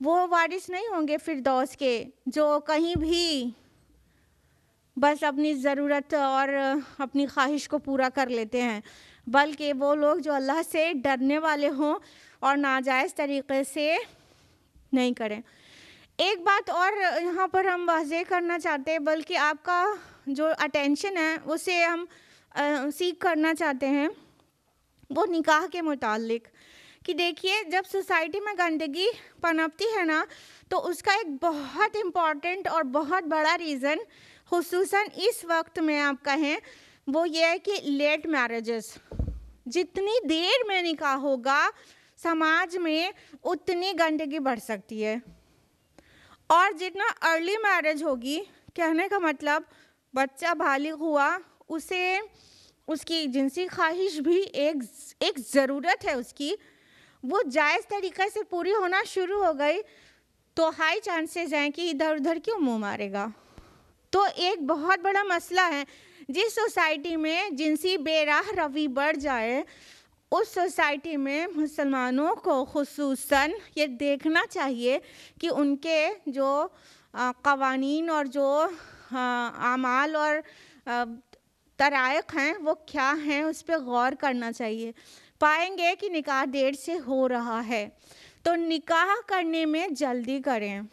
वो वारिस नहीं होंगे फिरदौस के जो कहीं भी बस अपनी ज़रूरत और अपनी ख्वाहिश को पूरा कर लेते हैं बल्कि वो लोग जो अल्लाह से डरने वाले हों और नाजायज़ तरीक़े से नहीं करें एक बात और यहाँ पर हम वाजे करना चाहते हैं बल्कि आपका जो अटेंशन है उसे हम आ, सीख करना चाहते हैं वो निकाह के मुतालिक कि देखिए जब सोसाइटी में गंदगी पनपती है ना तो उसका एक बहुत इम्पॉर्टेंट और बहुत बड़ा रीज़न खूस इस वक्त में आपका है वो ये है कि लेट मैरिजेस जितनी देर में निकाह होगा समाज में उतनी गंदगी बढ़ सकती है और जितना अर्ली मैरिज होगी कहने का मतलब बच्चा बालिग हुआ उसे उसकी जिनसी ख्वाहिश भी एक एक ज़रूरत है उसकी वो जायज़ तरीक़े से पूरी होना शुरू हो गई तो हाई चांसेस हैं कि इधर उधर क्यों मुंह मारेगा तो एक बहुत बड़ा मसला है जिस सोसाइटी में जिनसी बेराह रवि बढ़ जाए उस सोसाइटी में मुसलमानों को खसूस ये देखना चाहिए कि उनके जो कवानीन और जो आमाल और तरक हैं वो क्या हैं उस पर गौर करना चाहिए पाएंगे कि निकाह देर से हो रहा है तो निकाह करने में जल्दी करें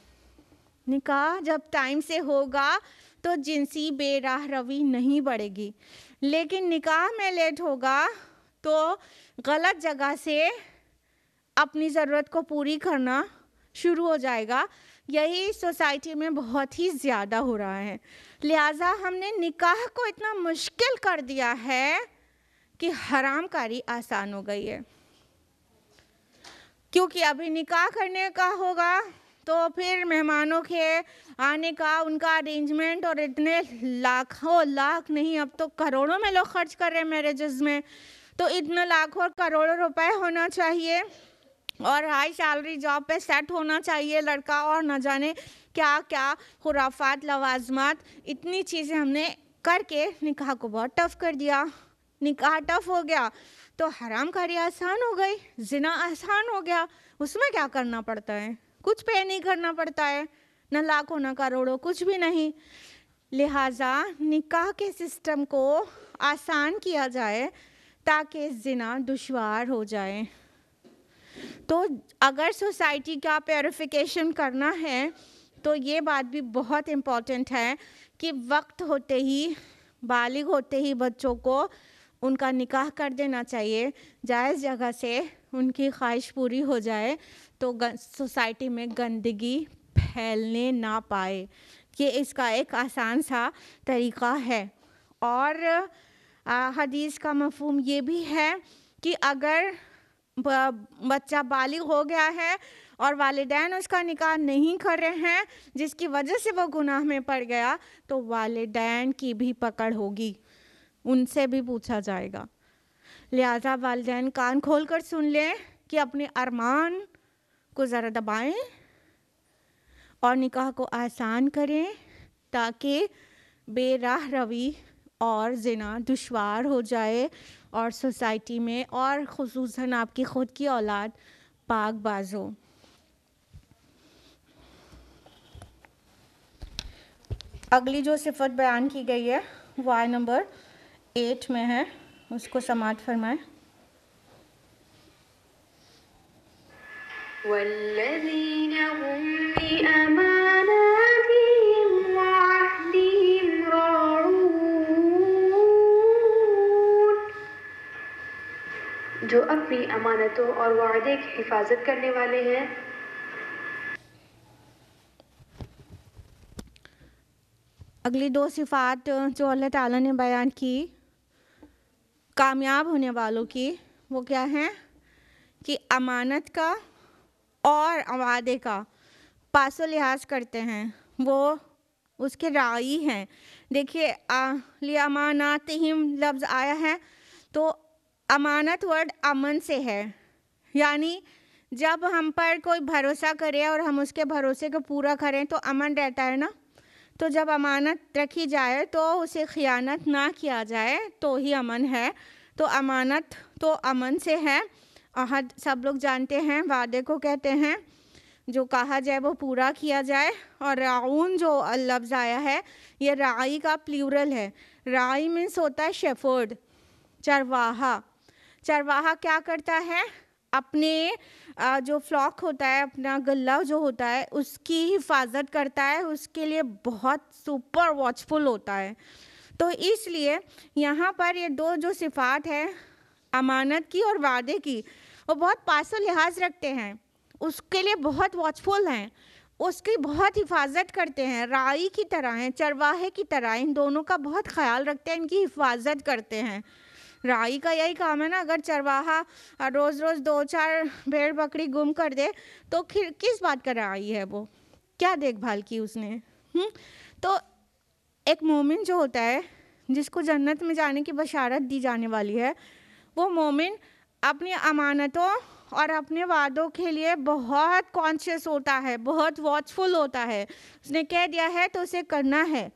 निकाह जब टाइम से होगा तो जिनसी बेराह रवि नहीं बढ़ेगी लेकिन निकाह में लेट होगा तो गलत जगह से अपनी ज़रूरत को पूरी करना शुरू हो जाएगा यही सोसाइटी में बहुत ही ज़्यादा हो रहा है लिहाजा हमने निकाह को इतना मुश्किल कर दिया है कि हरामकारी आसान हो गई है क्योंकि अभी निकाह करने का होगा तो फिर मेहमानों के आने का उनका अरेंजमेंट और इतने लाखों लाख नहीं अब तो करोड़ों में लोग खर्च कर रहे हैं मैरिजेज़ में तो इतना लाखों और करोड़ों रुपए होना चाहिए और हाई सैलरी जॉब पे सेट होना चाहिए लड़का और न जाने क्या क्या खुराफात लवाजमात इतनी चीज़ें हमने करके निकाह को बहुत टफ कर दिया निकाह टफ हो गया तो हराम खारी आसान हो गई जिना आसान हो गया उसमें क्या करना पड़ता है कुछ पे नहीं करना पड़ता है न लाखों ना करोड़ों कुछ भी नहीं लिहाजा निकाह के सिस्टम को आसान किया जाए ताकि जिना दुशवार हो जाए तो अगर सोसाइटी का प्योरिफिकेशन करना है तो ये बात भी बहुत इम्पॉर्टेंट है कि वक्त होते ही बालिग होते ही बच्चों को उनका निकाह कर देना चाहिए जायज़ जगह से उनकी ख्वाहिश पूरी हो जाए तो सोसाइटी में गंदगी फैलने ना पाए ये इसका एक आसान सा तरीका है और हदीस का मफहम ये भी है कि अगर बच्चा बालिग हो गया है और वालदेन उसका निकाह नहीं कर रहे हैं जिसकी वजह से वो गुनाह में पड़ गया तो वालदेन की भी पकड़ होगी उनसे भी पूछा जाएगा लिहाजा वालदान कान खोल कर सुन लें कि अपने अरमान को ज़रा दबाएं और निकाह को आसान करें ताकि बेराह रवी और जना दुशवार हो जाए और सोसाइटी में और खसूस आपकी ख़ुद की औलाद पाक बाजो अगली जो सिफत बयान की गई है वो आई नंबर एट में है उसको समात फरमाए والذين هم لأمانات जो अपनी अमानतों और वादे की हिफाजत करने वाले हैं अगली दो सिफ़ात जो अल्लाह ताला ने बयान की कामयाब होने वालों की वो क्या है कि अमानत का और वादे का पासो लिहाज करते हैं वो उसके राई हैं देखिए लिया अमानात हिम लफ्ज़ आया है अमानत वर्ड अमन से है यानी जब हम पर कोई भरोसा करे और हम उसके भरोसे को पूरा करें तो अमन रहता है ना तो जब अमानत रखी जाए तो उसे ख़ियानत ना किया जाए तो ही अमन है तो अमानत तो अमन से है अहद सब लोग जानते हैं वादे को कहते हैं जो कहा जाए वो पूरा किया जाए और राउन जो लफ्ज़ आया है ये राई का प्लूरल है राई मीन्स होता है शेफर्ड चरवाहा चरवाहा क्या करता है अपने जो फ्लॉक होता है अपना गला जो होता है उसकी हिफाजत करता है उसके लिए बहुत सुपर वॉचफुल होता है तो इसलिए यहाँ पर ये दो जो सिफात है अमानत की और वादे की वो बहुत पासो लिहाज रखते हैं उसके लिए बहुत वॉचफुल हैं उसकी बहुत हिफाजत करते हैं राई की तरह हैं चरवाहे की तरह इन दोनों का बहुत ख्याल रखते हैं इनकी हिफाजत करते हैं राई का यही काम है ना अगर चरवाहा रोज़ रोज़ दो चार भेड़ बकरी गुम कर दे तो फिर किस बात का राई है वो क्या देखभाल की उसने हुँ? हम्म? तो एक मोमिन जो होता है जिसको जन्नत में जाने की बशारत दी जाने वाली है वो मोमिन अपनी अमानतों और अपने वादों के लिए बहुत कॉन्शियस होता है बहुत वॉचफुल होता है उसने कह दिया है तो उसे करना है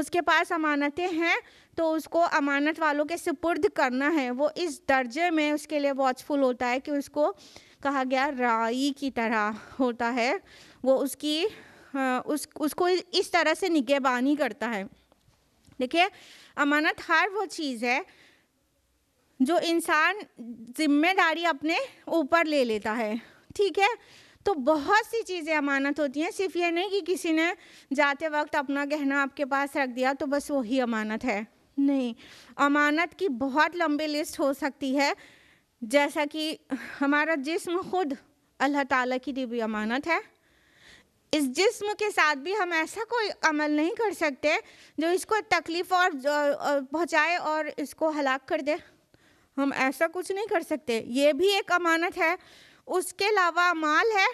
उसके पास अमानतें हैं तो उसको अमानत वालों के सुपुर्द करना है वो इस दर्जे में उसके लिए वॉचफुल होता है कि उसको कहा गया राई की तरह होता है वो उसकी उस उसको इस तरह से निगहबानी करता है देखिए अमानत हर वो चीज़ है जो इंसान जिम्मेदारी अपने ऊपर ले लेता है ठीक है तो बहुत सी चीज़ें अमानत होती हैं सिर्फ ये नहीं कि किसी ने जाते वक्त अपना गहना आपके पास रख दिया तो बस वही अमानत है नहीं अमानत की बहुत लंबी लिस्ट हो सकती है जैसा कि हमारा जिस्म खुद अल्लाह ताला की दी हुई अमानत है इस जिस्म के साथ भी हम ऐसा कोई अमल नहीं कर सकते जो इसको तकलीफ़ और पहुँचाए और इसको हलाक कर दे हम ऐसा कुछ नहीं कर सकते ये भी एक अमानत है उसके अलावा माल है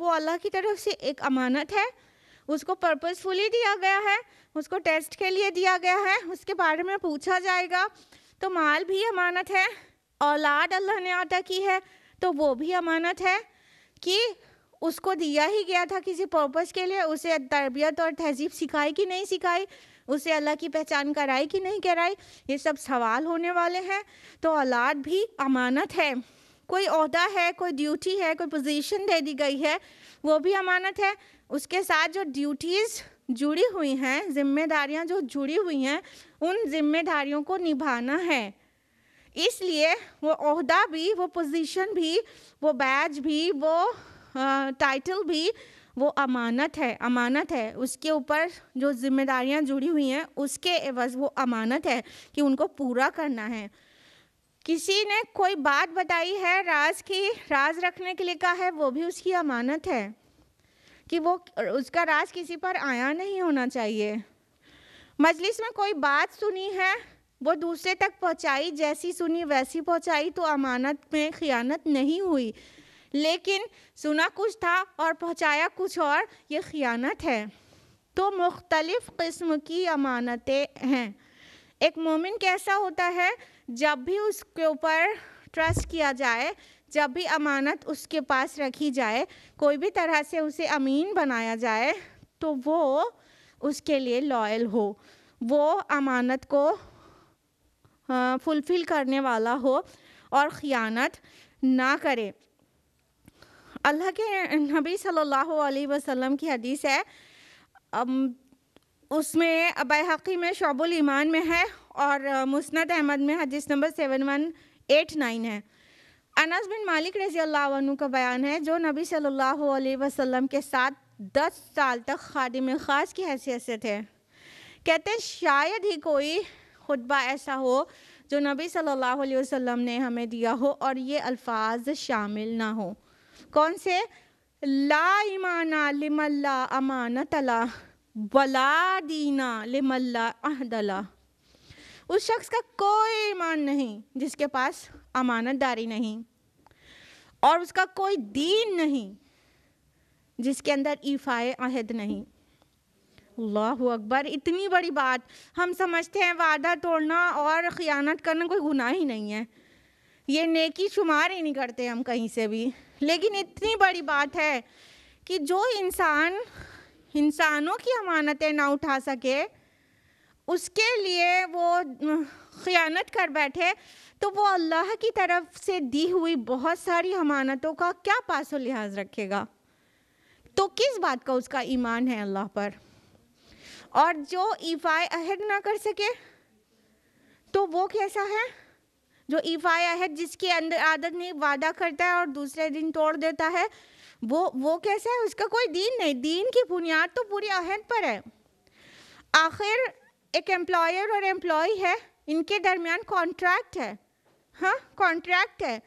वो अल्लाह की तरफ से एक अमानत है उसको पर्पज़फुली दिया गया है उसको टेस्ट के लिए दिया गया है उसके बारे में पूछा जाएगा तो माल भी अमानत है औलाद अल्लाह ने अदा की है तो वो भी अमानत है कि उसको दिया ही गया था किसी पर्पज़ के लिए उसे तरबियत और तहजीब सिखाई कि नहीं सिखाई उसे अल्लाह की पहचान कराई कि नहीं कराई ये सब सवाल होने वाले हैं तो औलाद भी अमानत है कोई अहदा है कोई ड्यूटी है कोई पोजीशन दे दी गई है वो भी अमानत है उसके साथ जो ड्यूटीज़ जुड़ी हुई हैं जिम्मेदारियां जो जुड़ी हुई हैं उन जिम्मेदारियों को निभाना है इसलिए वो अहदा भी वो पोजीशन भी वो बैज भी वो टाइटल भी वो अमानत है अमानत है उसके ऊपर जो जिम्मेदारियां जुड़ी हुई हैं उसके एवज वो अमानत है कि उनको पूरा करना है किसी ने कोई बात बताई है राज की राज रखने के लिए कहा है वो भी उसकी अमानत है कि वो उसका राज किसी पर आया नहीं होना चाहिए मजलिस में कोई बात सुनी है वो दूसरे तक पहुंचाई जैसी सुनी वैसी पहुंचाई तो अमानत में खियानत नहीं हुई लेकिन सुना कुछ था और पहुंचाया कुछ और ये खयानत है तो मुख्तलिफ़ किस्म की अमानतें हैं एक मोमिन कैसा होता है जब भी उसके ऊपर ट्रस्ट किया जाए जब भी अमानत उसके पास रखी जाए कोई भी तरह से उसे अमीन बनाया जाए तो वो उसके लिए लॉयल हो वो अमानत को फुलफ़िल करने वाला हो और ख़ियानत ना करे अल्लाह के नबी सल्लल्लाहु अलैहि वसल्लम की हदीस है उसमें बैहकी में शबुल ईमान में है और मुस्नद अहमद में हदीस number seven one eight nine है अनस बिन मालिक रजी अल्लाह का बयान है जो नबी सल्लल्लाहु अलैहि वसल्लम के साथ दस साल तक खादिम ख़ास की हैसियत से थे कहते हैं शायद ही कोई खुतबा ऐसा हो जो नबी सल्लल्लाहु अलैहि वसल्लम ने हमें दिया हो और ये अल्फाज शामिल ना हो कौन से ला इमाना लिमल्ला अमान तला वला दीना लिमल्ला अहदला उस शख्स का कोई ईमान नहीं जिसके पास अमानतदारी नहीं और उसका कोई दीन नहीं जिसके अंदर ईफाए अहद नहीं अल्लाह अकबर इतनी बड़ी बात हम समझते हैं वादा तोड़ना और ख़यानत करना कोई गुनाह ही नहीं है ये नेकी शुमार ही नहीं करते हम कहीं से भी लेकिन इतनी बड़ी बात है कि जो इंसान इंसानों की अमानतें ना उठा सके उसके लिए वो ख़ियानत कर बैठे तो वो अल्लाह की तरफ से दी हुई बहुत सारी अमानतों का क्या पास लिहाज रखेगा तो किस बात का उसका ईमान है अल्लाह पर और जो ईफाए अहद ना कर सके तो वो कैसा है जो ईफाए अहद जिसके अंदर आदत नहीं वादा करता है और दूसरे दिन तोड़ देता है वो वो कैसा है उसका कोई दीन नहीं दीन की बुनियाद तो पूरी अहद पर है आखिर एक एम्प्लॉयर और एम्प्लॉय है इनके दरमियान कॉन्ट्रैक्ट है हाँ कॉन्ट्रैक्ट है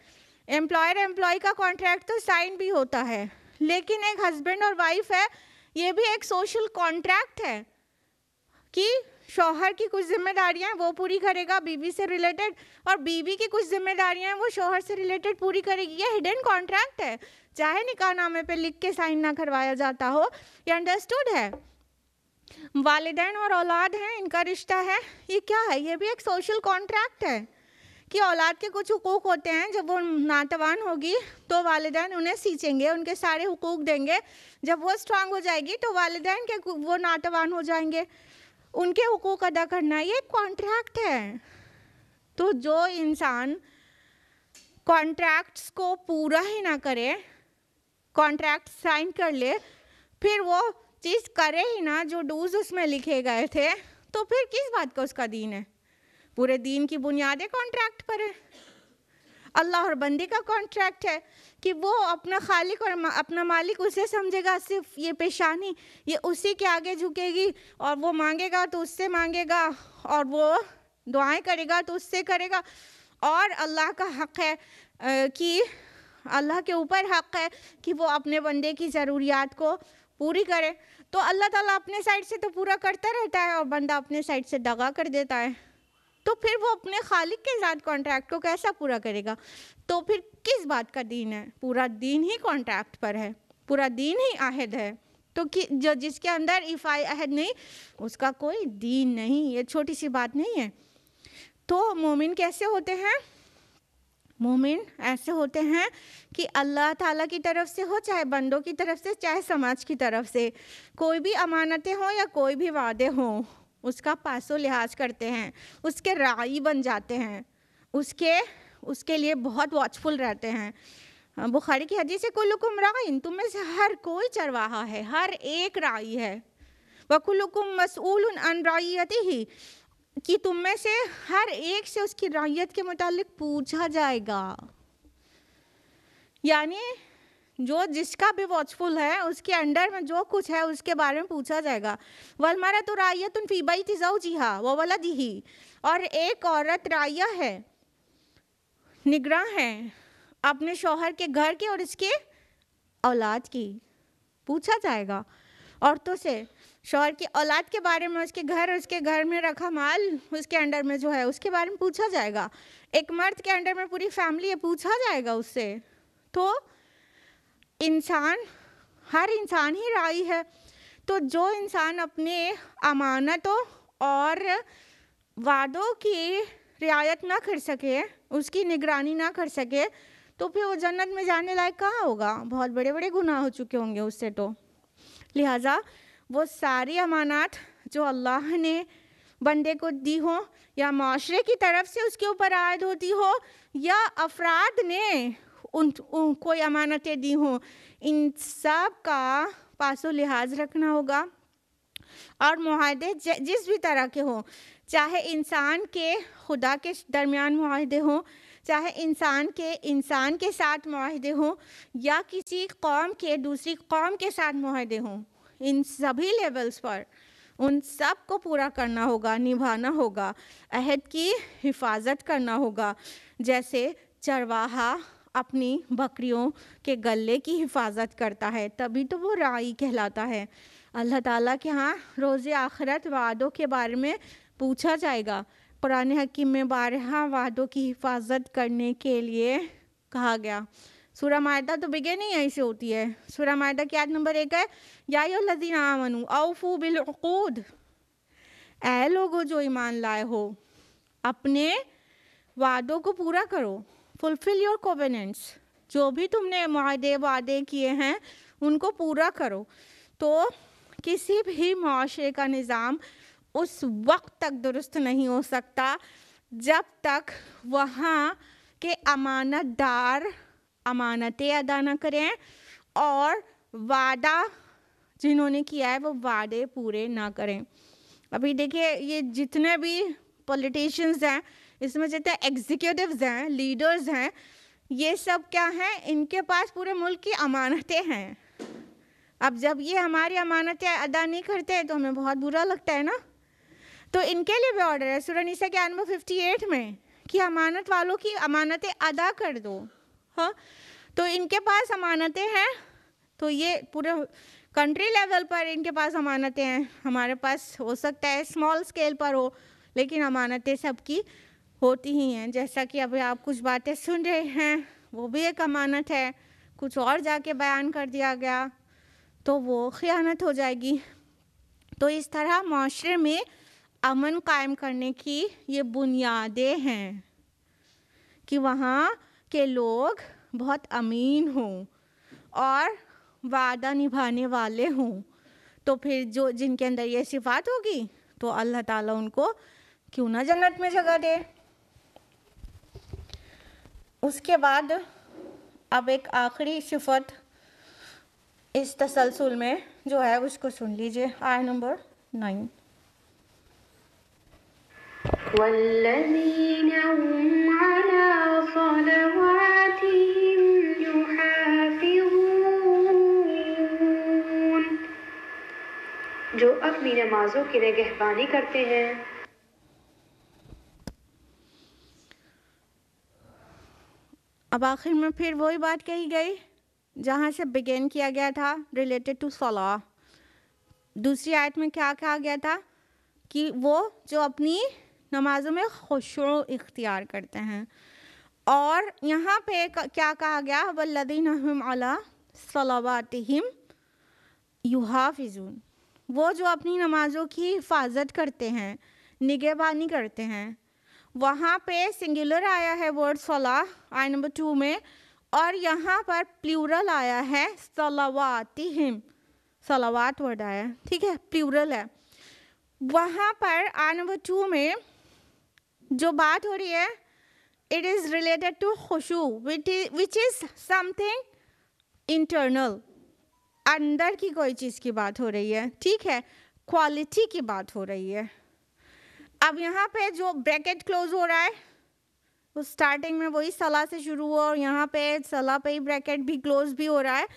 एम्प्लॉयर एम्प्लॉय का कॉन्ट्रैक्ट तो साइन भी होता है लेकिन एक हस्बैंड और वाइफ है ये भी एक सोशल कॉन्ट्रैक्ट है कि शोहर की कुछ जिम्मेदारियाँ वो पूरी करेगा बीवी से रिलेटेड और बीवी की कुछ जिम्मेदारियाँ हैं वो शोहर से रिलेटेड पूरी करेगी ये हिडन कॉन्ट्रैक्ट है चाहे निकाह नामे पे लिख के साइन ना करवाया जाता हो ये अंडरस्टूड है वालदेन और औलाद हैं इनका रिश्ता है ये क्या है ये भी एक सोशल कॉन्ट्रैक्ट है कि औलाद के कुछ हकूक़ होते हैं जब वो नातवान होगी तो वालदे उन्हें सींचेंगे उनके सारे हकूक़ देंगे जब वो स्ट्रांग हो जाएगी तो वालदान के वो नातवान हो जाएंगे उनके हकूक़ अदा करना ये कॉन्ट्रैक्ट है तो जो इंसान कॉन्ट्रैक्ट्स को पूरा ही ना करे कॉन्ट्रैक्ट साइन कर ले फिर वो चीज़ करे ही ना जो डूज उसमें लिखे गए थे तो फिर किस बात का उसका दीन है पूरे दीन की बुनियादें कॉन्ट्रैक्ट पर है अल्लाह और बंदे का कॉन्ट्रैक्ट है कि वो अपना खालिक और अपना मालिक उसे समझेगा सिर्फ ये पेशानी ये उसी के आगे झुकेगी और वो मांगेगा तो उससे मांगेगा और वो दुआएं करेगा तो उससे करेगा और अल्लाह का हक है कि अल्लाह के ऊपर हक है कि वो अपने बंदे की ज़रूरियात को पूरी करे तो अल्लाह ताला अपने साइड से तो पूरा करता रहता है और बंदा अपने साइड से दगा कर देता है तो फिर वो अपने खालिक के साथ कॉन्ट्रैक्ट को कैसा पूरा करेगा तो फिर किस बात का दीन है पूरा दीन ही कॉन्ट्रैक्ट पर है पूरा दीन ही आहद है तो कि जो जिसके अंदर इफाई अहद नहीं उसका कोई दीन नहीं ये छोटी सी बात नहीं है तो मोमिन कैसे होते हैं मोमिन ऐसे होते हैं कि अल्लाह ताला की तरफ से हो चाहे बंदों की तरफ से चाहे समाज की तरफ से कोई भी अमानतें हों या कोई भी वादे हों उसका पासो लिहाज करते हैं उसके राई बन जाते हैं उसके उसके लिए बहुत वॉचफुल रहते हैं बुखारी की हदीस है कुल्लुकुम राइन तुम में से हर कोई चरवाहा है हर एक राई है वकुल्लुकुम मसूल अन राइत ही कि तुम में से हर एक से उसकी राइत के मुतालिक पूछा जाएगा यानी जो जिसका भी वॉचफुल है उसके अंडर में जो कुछ है उसके बारे में पूछा जाएगा वल मारा तो राय तुम फीबाई तिजाऊ जी हा वो वाला जी ही और एक औरत राया है निगरा है अपने शोहर के घर के और इसके औलाद की पूछा जाएगा औरतों से शोहर की औलाद के बारे में उसके घर उसके घर में रखा माल उसके अंडर में जो है उसके बारे में पूछा जाएगा एक मर्द के अंडर में पूरी फैमिली है पूछा जाएगा उससे तो इंसान हर इंसान ही राई है तो जो इंसान अपने अमानतों और वादों की रियायत ना कर सके उसकी निगरानी ना कर सके तो फिर वो जन्नत में जाने लायक कहाँ होगा बहुत बड़े बड़े गुनाह हो चुके होंगे उससे तो लिहाजा वो सारी अमानात जो अल्लाह ने बंदे को दी हो या माशरे की तरफ से उसके ऊपर आयद होती हो या अफराद ने उन कोई अमानतें दी हों इन सब का पासो लिहाज रखना होगा और माहदे जिस भी तरह के हों चाहे इंसान के खुदा के दरमियान माहदे हों चाहे इंसान के इंसान के साथ माहदे हों या किसी कौम के दूसरी कौम के साथ माहदे हों इन सभी लेवल्स पर उन सब को पूरा करना होगा निभाना होगा अहद की हिफाजत करना होगा जैसे चरवाहा अपनी बकरियों के गले की हिफाजत करता है तभी तो वो राई कहलाता है अल्लाह ताला के यहाँ रोज़ आखरत वादों के बारे में पूछा जाएगा पुराने हकीम में बारह वादों की हिफाजत करने के लिए कहा गया सूरा मायदा तो बिगे नहीं ऐसे होती है सूरा मायदा की याद नंबर एक है यायो लजीन आमनु औफू बिलकूद ए लोगो जो ईमान लाए हो अपने वादों को पूरा करो फुलफ़िल योर कोवेनेंट्स जो भी तुमने माहे वादे किए हैं उनको पूरा करो तो किसी भी माशरे का निज़ाम उस वक्त तक दुरुस्त नहीं हो सकता जब तक वहाँ के अमानतदार अमानतें अदा ना करें और वादा जिन्होंने किया है वो वादे पूरे ना करें अभी देखिए ये जितने भी पॉलिटिशियंस हैं इसमें जितने एग्जीक्यूटिव हैं लीडर्स हैं ये सब क्या हैं इनके पास पूरे मुल्क की अमानतें हैं अब जब ये हमारी अमानतें अदा नहीं करते हैं तो हमें बहुत बुरा लगता है ना तो इनके लिए भी ऑर्डर है सुरनीसा के नंबर फिफ्टी एट में कि अमानत वालों की अमानतें अदा कर दो हाँ तो इनके पास अमानतें हैं तो ये पूरे कंट्री लेवल पर इनके पास अमानतें हैं हमारे पास हो सकता है स्मॉल स्केल पर हो लेकिन अमानतें सबकी होती ही हैं जैसा कि अभी आप कुछ बातें सुन रहे हैं वो भी एक अमानत है कुछ और जाके बयान कर दिया गया तो वो ख़यानत हो जाएगी तो इस तरह माशरे में अमन कायम करने की ये बुनियादें हैं कि वहाँ के लोग बहुत अमीन हों और वादा निभाने वाले हों तो फिर जो जिनके अंदर ये सिफात होगी तो अल्लाह ताला उनको क्यों ना जन्नत में जगह दे उसके बाद अब एक आखिरी सिफत इस तसलसल में जो है उसको सुन लीजिए आय नंबर नाइन والذين هم على صلواتهم يحافظون जो अपनी नमाजों लिए गहबानी करते हैं अब आखिर में फिर वही बात कही गई जहाँ से बिगेन किया गया था रिलेटेड टू सलाह दूसरी आयत में क्या कहा गया था कि वो जो अपनी नमाजों में खुशो इख्तियार करते हैं और यहाँ पे क्या कहा गया वल्लिन सलावातम युहाफिजून वो जो अपनी नमाज़ों की हिफाजत करते हैं निगेबानी करते हैं वहाँ पे सिंगुलर आया है वर्ड सलाह आई नंबर टू में और यहाँ पर प्लूरल आया है सलावातिम हिम सलावात वर्ड आया है ठीक है प्लूरल है वहाँ पर आई नंबर टू में जो बात हो रही है इट इज़ रिलेटेड टू खुशू विच इज़ समथिंग इंटरनल अंदर की कोई चीज़ की बात हो रही है ठीक है क्वालिटी की बात हो रही है अब यहाँ पे जो ब्रैकेट क्लोज हो रहा है वो स्टार्टिंग में वही सलाह से शुरू हुआ और यहाँ पे सलाह पे ही ब्रैकेट भी क्लोज भी हो रहा है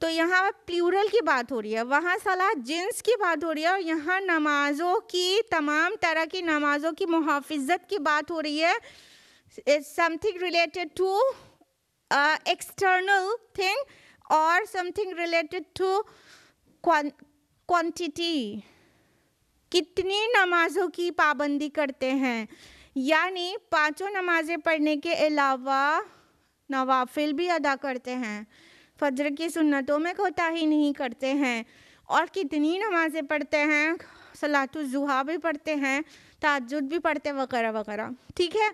तो यहाँ प्लूरल की बात हो रही है वहाँ सलाह जिन्स की बात हो रही है और यहाँ नमाज़ों की तमाम तरह की नमाज़ों की मुहाफ़त की बात हो रही है something related to external thing और समथिंग रिलेटेड टू क्वान्टिटी कितनी नमाज़ों की पाबंदी करते हैं यानी पांचों नमाज़ें पढ़ने के अलावा नवाफिल भी अदा करते हैं फजर की सुन्नतों में कोताही नहीं करते हैं और कितनी नमाज़ें पढ़ते हैं सलातुजुहा भी पढ़ते हैं ताजुद भी पढ़ते वगैरह वगैरह ठीक है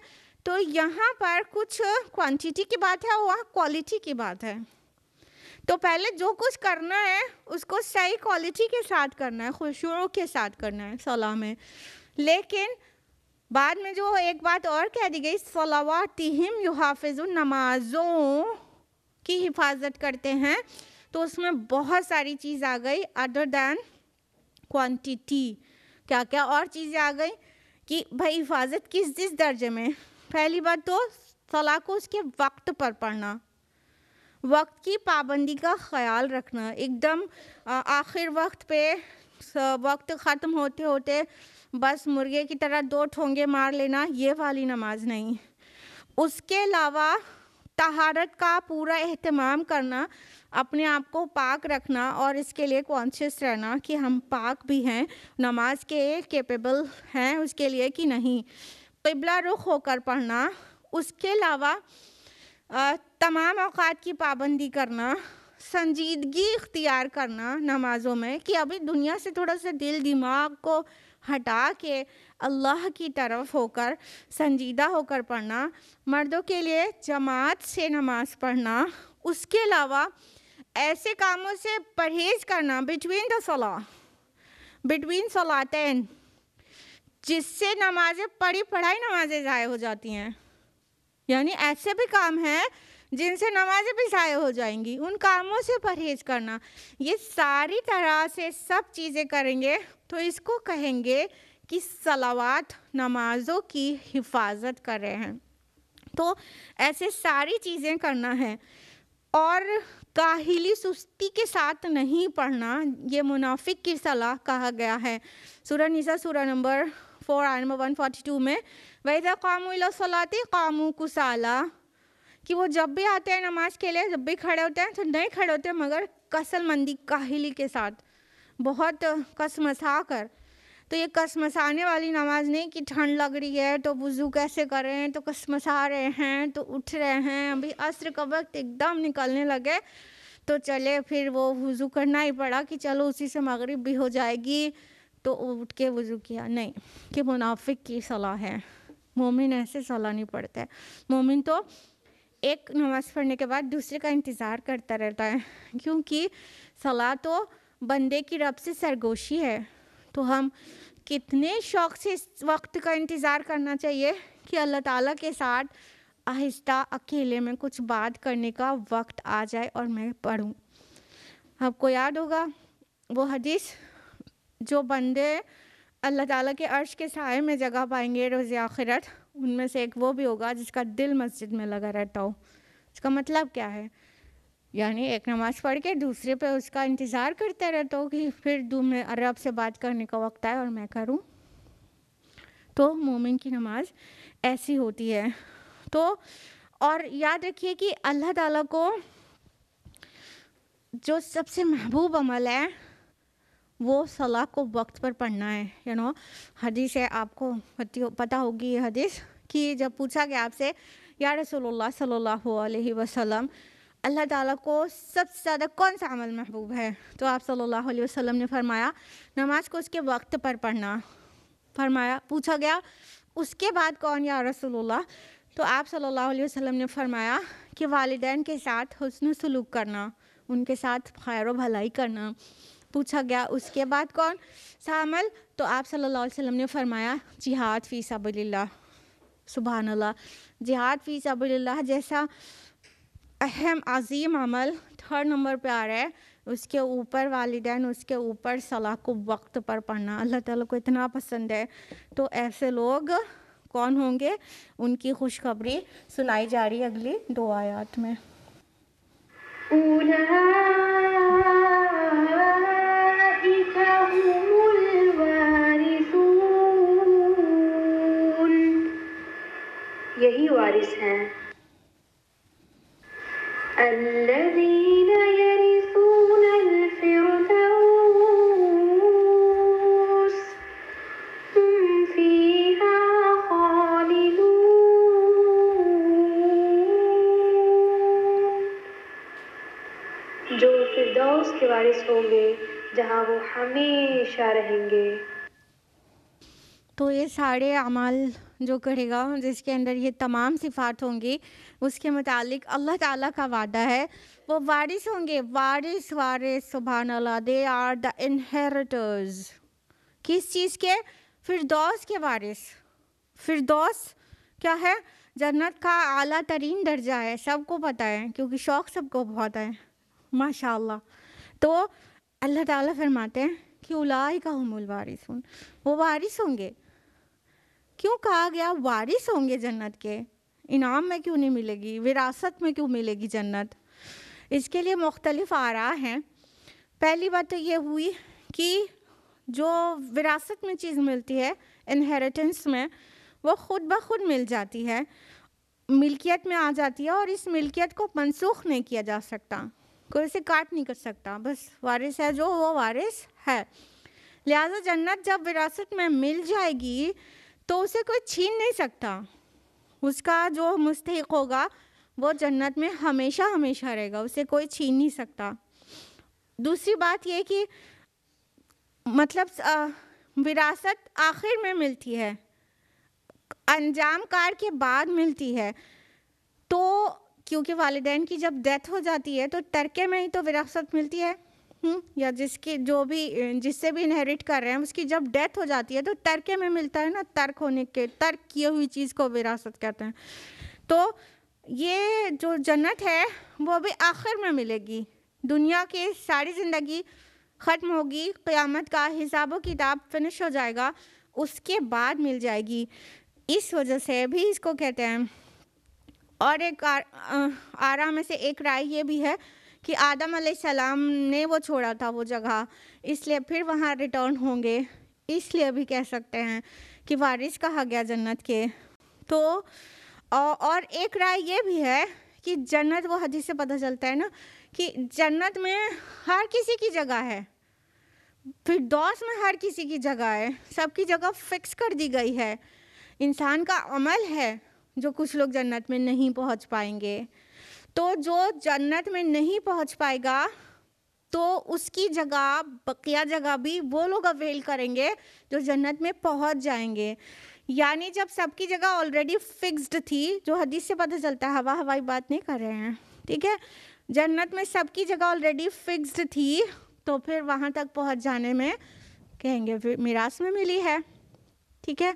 तो यहाँ पर कुछ क्वांटिटी की बात है और क्वालिटी की बात है तो पहले जो कुछ करना है उसको सही क्वालिटी के साथ करना है खुशियों के साथ करना है सलाह में लेकिन बाद में जो एक बात और कह दी गई सलावातिम हाफिज नमाजों की हिफाजत करते हैं तो उसमें बहुत सारी चीज़ आ गई अदर दैन क्वांटिटी क्या क्या और चीज़ें आ गई कि भाई हिफाजत किस जिस दर्जे में पहली बात तो सलाह को उसके वक्त पर पढ़ना वक्त की पाबंदी का ख्याल रखना एकदम आखिर वक्त पे वक्त ख़त्म होते होते बस मुर्गे की तरह दो ठोंगे मार लेना ये वाली नमाज नहीं उसके अलावा तहारत का पूरा अहतमाम करना अपने आप को पाक रखना और इसके लिए कॉन्शियस रहना कि हम पाक भी हैं नमाज के कैपेबल हैं उसके लिए कि नहीं तबला रुख होकर पढ़ना उसके अलावा तमाम अवकात की पाबंदी करना संजीदगी इख्तियार करना नमाज़ों में कि अभी दुनिया से थोड़ा सा दिल दिमाग को हटा के अल्लाह की तरफ होकर संजीदा होकर पढ़ना मर्दों के लिए जमात से नमाज पढ़ना उसके अलावा ऐसे कामों से परहेज़ करना बिटवीन द सलाह बिटवीन सलातन जिससे नमाज़ें पढ़ी पढ़ाई नमाज़ें ज़ाय हो जाती हैं यानी ऐसे भी काम हैं जिनसे नमाजें भी ज़ाया हो जाएंगी उन कामों से परहेज करना ये सारी तरह से सब चीज़ें करेंगे तो इसको कहेंगे कि सलावात नमाज़ों की हिफाजत कर रहे हैं तो ऐसे सारी चीज़ें करना है और काहिली सुस्ती के साथ नहीं पढ़ना ये मुनाफिक की सलाह कहा गया है सूरह निसा सूरह नंबर फोर आय नंबर वन फोर्टी टू में वैदा कामू सलाती कामू कुसाला कि वो जब भी आते हैं नमाज के लिए जब भी खड़े होते हैं तो नहीं खड़े होते मगर कसल मंदी काहिली के साथ बहुत कसमसा कर तो ये कसमसाने वाली नमाज नहीं कि ठंड लग रही है तो वज़ू कैसे करें तो कसमसा रहे हैं तो उठ रहे हैं अभी अस्त्र का वक्त एकदम निकलने लगे तो चले फिर वो वज़ू करना ही पड़ा कि चलो उसी से मगरिब भी हो जाएगी तो उठ के वज़ू किया नहीं कि मुनाफिक की सलाह है मोमिन ऐसे सलाह नहीं पड़ता है मोमिन तो एक नमाज़ पढ़ने के बाद दूसरे का इंतज़ार करता रहता है क्योंकि सलाह तो बंदे की रब से सरगोशी है तो हम कितने शौक़ से इस वक्त का इंतज़ार करना चाहिए कि अल्लाह ताला के साथ आहिस्ता अकेले में कुछ बात करने का वक्त आ जाए और मैं पढ़ूँ आपको याद होगा वो हदीस जो बंदे अल्लाह ताला के अर्श के साय में जगह पाएंगे रोज़ आखिरत उनमें से एक वो भी होगा जिसका दिल मस्जिद में लगा रहता हो इसका मतलब क्या है यानी एक नमाज़ पढ़ के दूसरे पे उसका इंतज़ार करते रहते हो कि फिर दूम अरब से बात करने का वक्त आए और मैं करूँ तो मोमिन की नमाज़ ऐसी होती है तो और याद रखिए कि अल्लाह ताला को जो सबसे महबूब अमल है वो सलाह को वक्त पर पढ़ना है यू नो हदीस है आपको पता होगी ये हदीस कि जब पूछा गया आपसे या रसोल्ला सल्ह वसलम अल्लाह ताला को सबसे ज़्यादा कौन सा अमल महबूब है तो आप सल्लल्लाहु अलैहि वसल्लम ने फरमाया नमाज को उसके वक्त पर पढ़ना फरमाया पूछा गया उसके बाद कौन या रसोल्ला तो आप सल्लल्लाहु अलैहि वसल्लम ने फरमाया कि वालदेन के साथ हसन सलूक करना उनके साथ खैर भलाई करना पूछा गया उसके बाद कौन सामल तो आप सल्लल्लाहु अलैहि वसल्लम ने फरमाया जिहाद फ़ी सबिल्ला सुबहान अल्लाह जिहाद फ़ी सबिल्ला जैसा अहम अजीम अमल थर्ड नंबर पे आ रहा है उसके ऊपर वालदेन उसके ऊपर सलाह को वक्त पर पढ़ना अल्लाह ताला को इतना पसंद है तो ऐसे लोग कौन होंगे उनकी खुशखबरी सुनाई जा रही है अगली दो आयात में यही वारिस हैं الذين يرثون الفردوس هم فيها خالدون जो फिरदौस के वारिस जहाँ वो हमेशा रहेंगे तो ये सारे अमाल जो करेगा जिसके अंदर ये तमाम सिफात होंगी उसके मुतालिक अल्लाह ताला का वादा है वो वारिस होंगे वारिस वारिस सुबह Allah they are the inheritors किस चीज़ के फिरदौस के वारिस फिरदौस क्या है जन्नत का आला तरीन दर्जा है सबको पता है क्योंकि शौक़ सबको बहुत है माशाल्लाह तो अल्लाह ताला फरमाते हैं कि उलाई का हमुल वारिस वो वारिस होंगे क्यों कहा गया वारिस होंगे जन्नत के इनाम में क्यों नहीं मिलेगी विरासत में क्यों मिलेगी जन्नत इसके लिए मुख्तलिफ आरा हैं पहली बात तो ये हुई कि जो विरासत में चीज़ मिलती है इनहेरिटेंस में वो ख़ुद ब खुद मिल जाती है मिल्कियत में आ जाती है और इस मिल्कियत को मनसूख नहीं किया जा सकता कोई से काट नहीं कर सकता बस वारिस है जो वो वारिस है लिहाजा जन्नत जब विरासत में मिल जाएगी तो उसे कोई छीन नहीं सकता उसका जो मुस्तक होगा वो जन्नत में हमेशा हमेशा रहेगा उसे कोई छीन नहीं सकता दूसरी बात यह कि मतलब विरासत आखिर में मिलती है अंजाम कार के बाद मिलती है तो क्योंकि वालदेन की जब डेथ हो जाती है तो तरके में ही तो विरासत मिलती है हुँ? हम्म, या जिसके जो भी जिससे भी इनहेरिट कर रहे हैं उसकी जब डेथ हो जाती है तो तरके में मिलता है ना तर्क होने के तर्क किए हुई चीज़ को विरासत कहते हैं तो ये जो जन्नत है वो भी आखिर में मिलेगी दुनिया की सारी ज़िंदगी ख़त्म होगी क़यामत का हिसाब किताब फिनिश हो जाएगा उसके बाद मिल जाएगी इस वजह से भी इसको कहते हैं और एक आरा में से एक राय ये भी है कि आदम सलाम ने वो छोड़ा था वो जगह इसलिए फिर वहाँ रिटर्न होंगे इसलिए भी कह सकते हैं कि वारिस कहा गया जन्नत के तो और एक राय ये भी है कि जन्नत वो हदीस से पता चलता है ना कि जन्नत में हर किसी की जगह है फिर दोस्त में हर किसी की जगह है सबकी जगह फिक्स कर दी गई है इंसान का अमल है जो कुछ लोग जन्नत में नहीं पहुंच पाएंगे तो जो जन्नत में नहीं पहुंच पाएगा तो उसकी जगह बकिया जगह भी वो लोग अवेल करेंगे जो जन्नत में पहुंच जाएंगे यानी जब सबकी जगह ऑलरेडी फिक्स्ड थी जो हदीस से पता चलता है हवा हवाई बात नहीं कर रहे हैं ठीक है जन्नत में सबकी जगह ऑलरेडी फिक्स्ड थी तो फिर वहाँ तक पहुँच जाने में कहेंगे फिर मिरास में मिली है ठीक है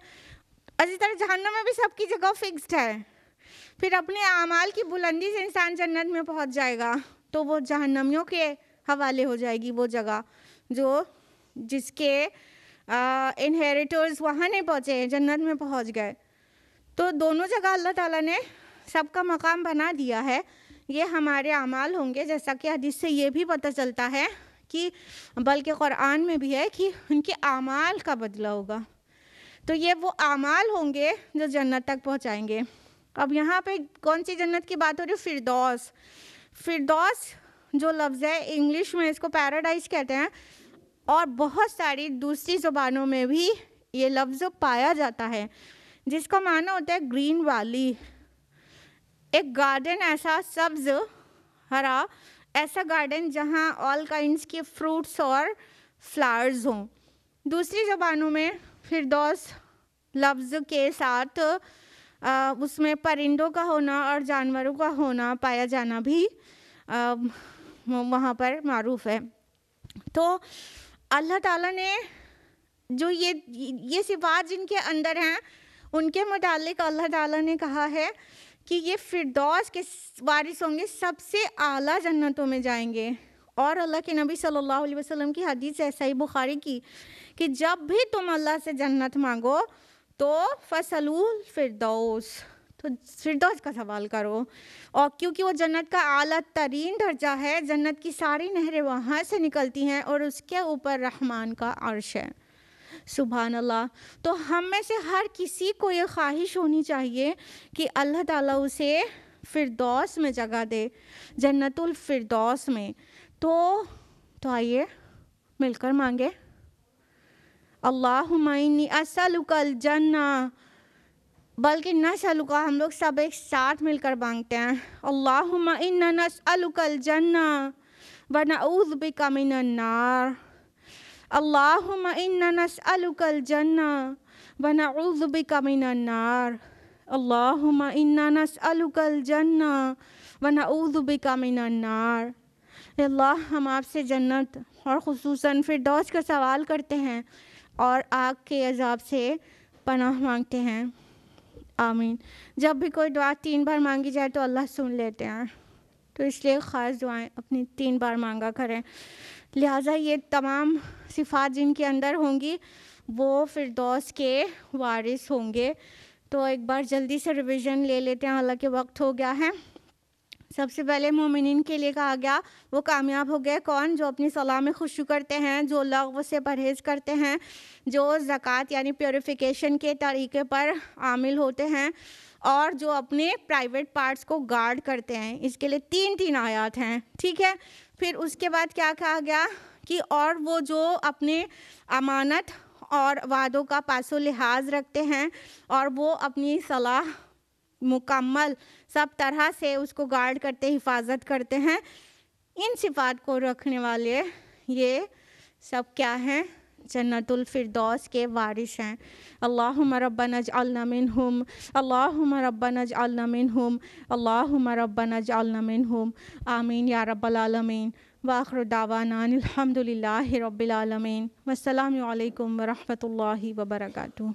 और इसी तरह जहन्नम में भी सबकी जगह फिक्स्ड है फिर अपने अमाल की बुलंदी से इंसान जन्नत में पहुंच जाएगा तो वो जहन्नमियों के हवाले हो जाएगी वो जगह जो जिसके इनहेरिटर्स वहाँ नहीं पहुँचे जन्नत में पहुँच गए तो दोनों जगह अल्लाह ताला ने सबका मकाम बना दिया है ये हमारे अमाल होंगे जैसा कि हदीस से ये भी पता चलता है कि बल्कि कुरान में भी है कि उनके अमाल का बदला होगा तो ये वो आमाल होंगे जो जन्नत तक पहुँचाएंगे अब यहाँ पे कौन सी जन्नत की बात हो रही है फिरदौस फिरदौस जो लफ्ज़ है इंग्लिश में इसको पैराडाइज कहते हैं और बहुत सारी दूसरी ज़ुबानों में भी ये लफ्ज़ पाया जाता है जिसका माना होता है ग्रीन वाली एक गार्डन ऐसा सब्ज हरा ऐसा गार्डन जहाँ ऑल काइंड्स के फ्रूट्स और फ्लावर्स हों दूसरी ज़बानों में फिरदौस लफ्ज़ के साथ आ, उसमें परिंदों का होना और जानवरों का होना पाया जाना भी आ, वहाँ पर मरूफ है तो अल्लाह ताला ने जो ये ये सिफात जिनके अंदर हैं उनके मुतालिक अल्लाह ताला ने कहा है कि ये फिरदौस के वारिस होंगे सबसे आला जन्नतों में जाएंगे और अल्लाह के नबी सल्लल्लाहु अलैहि वसल्लम की हदीस ऐसा ही बुखारी की कि जब भी तुम अल्लाह से जन्नत मांगो तो फसलूल फिरदौस तो फिरदौस का सवाल करो और क्योंकि वो जन्नत का आला तरीन दर्जा है जन्नत की सारी नहरें वहाँ से निकलती हैं और उसके ऊपर रहमान का अर्श है सुबह अल्लाह तो हम में से हर किसी को ये ख्वाहिश होनी चाहिए कि अल्लाह ताला उसे फिरदौस में जगह दे जन्नतुल फिरदौस में तो तो आइए मिलकर मांगे अल्लाहुमाइनी असलुकल जन्ना बल्कि नसलुका हम लोग सब एक साथ मिलकर मांगते हैं अल्लाहुमा इन्ना नसअलुकल जन्ना व नऊज़ बिका कमिन अल्लाहुमा इन्ना नसअलुकल जन्ना व नऊज़ बिका कमिन अल्लाहुमा इन्ना नसअलुकल जन्ना व नऊज़ बिका मिनन्नार अल्लाह हम आपसे जन्नत और खसूस दोस्त का सवाल करते हैं और आग के अजाब से पनाह मांगते हैं आमीन जब भी कोई दुआ तीन बार मांगी जाए तो अल्लाह सुन लेते हैं तो इसलिए ख़ास दुआएं अपनी तीन बार मांगा करें लिहाजा ये तमाम सिफात जिनके अंदर होंगी वो फिरदौस के वारिस होंगे तो एक बार जल्दी से रिवीजन ले लेते हैं हालांकि वक्त हो गया है सबसे पहले मोमिन के लिए कहा गया वो कामयाब हो गए कौन जो अपनी सलाह में खुशू करते हैं जो लग से परहेज़ करते हैं जो ज़क़़त यानी प्योरीफिकेशन के तरीके पर आमिल होते हैं और जो अपने प्राइवेट पार्ट्स को गार्ड करते हैं इसके लिए तीन तीन आयात हैं ठीक है फिर उसके बाद क्या कहा गया कि और वो जो अपने अमानत और वादों का पासो लिहाज रखते हैं और वो अपनी सलाह मुकम्मल सब तरह से उसको गार्ड करते हिफाजत करते हैं इन सिफात को रखने वाले ये सब क्या हैं जन्नतफ़िरदौस के वारिश हैं अल्लाह रब्बन अलमिन हम अल्लाह रब्बन अलमिन हम अल्लाह रब्बन अलमिन हम आमीन या रब्बालमीन वाखर दावानान अलहमदिल्ला रबालमीन वालकम वरहमल वबरकू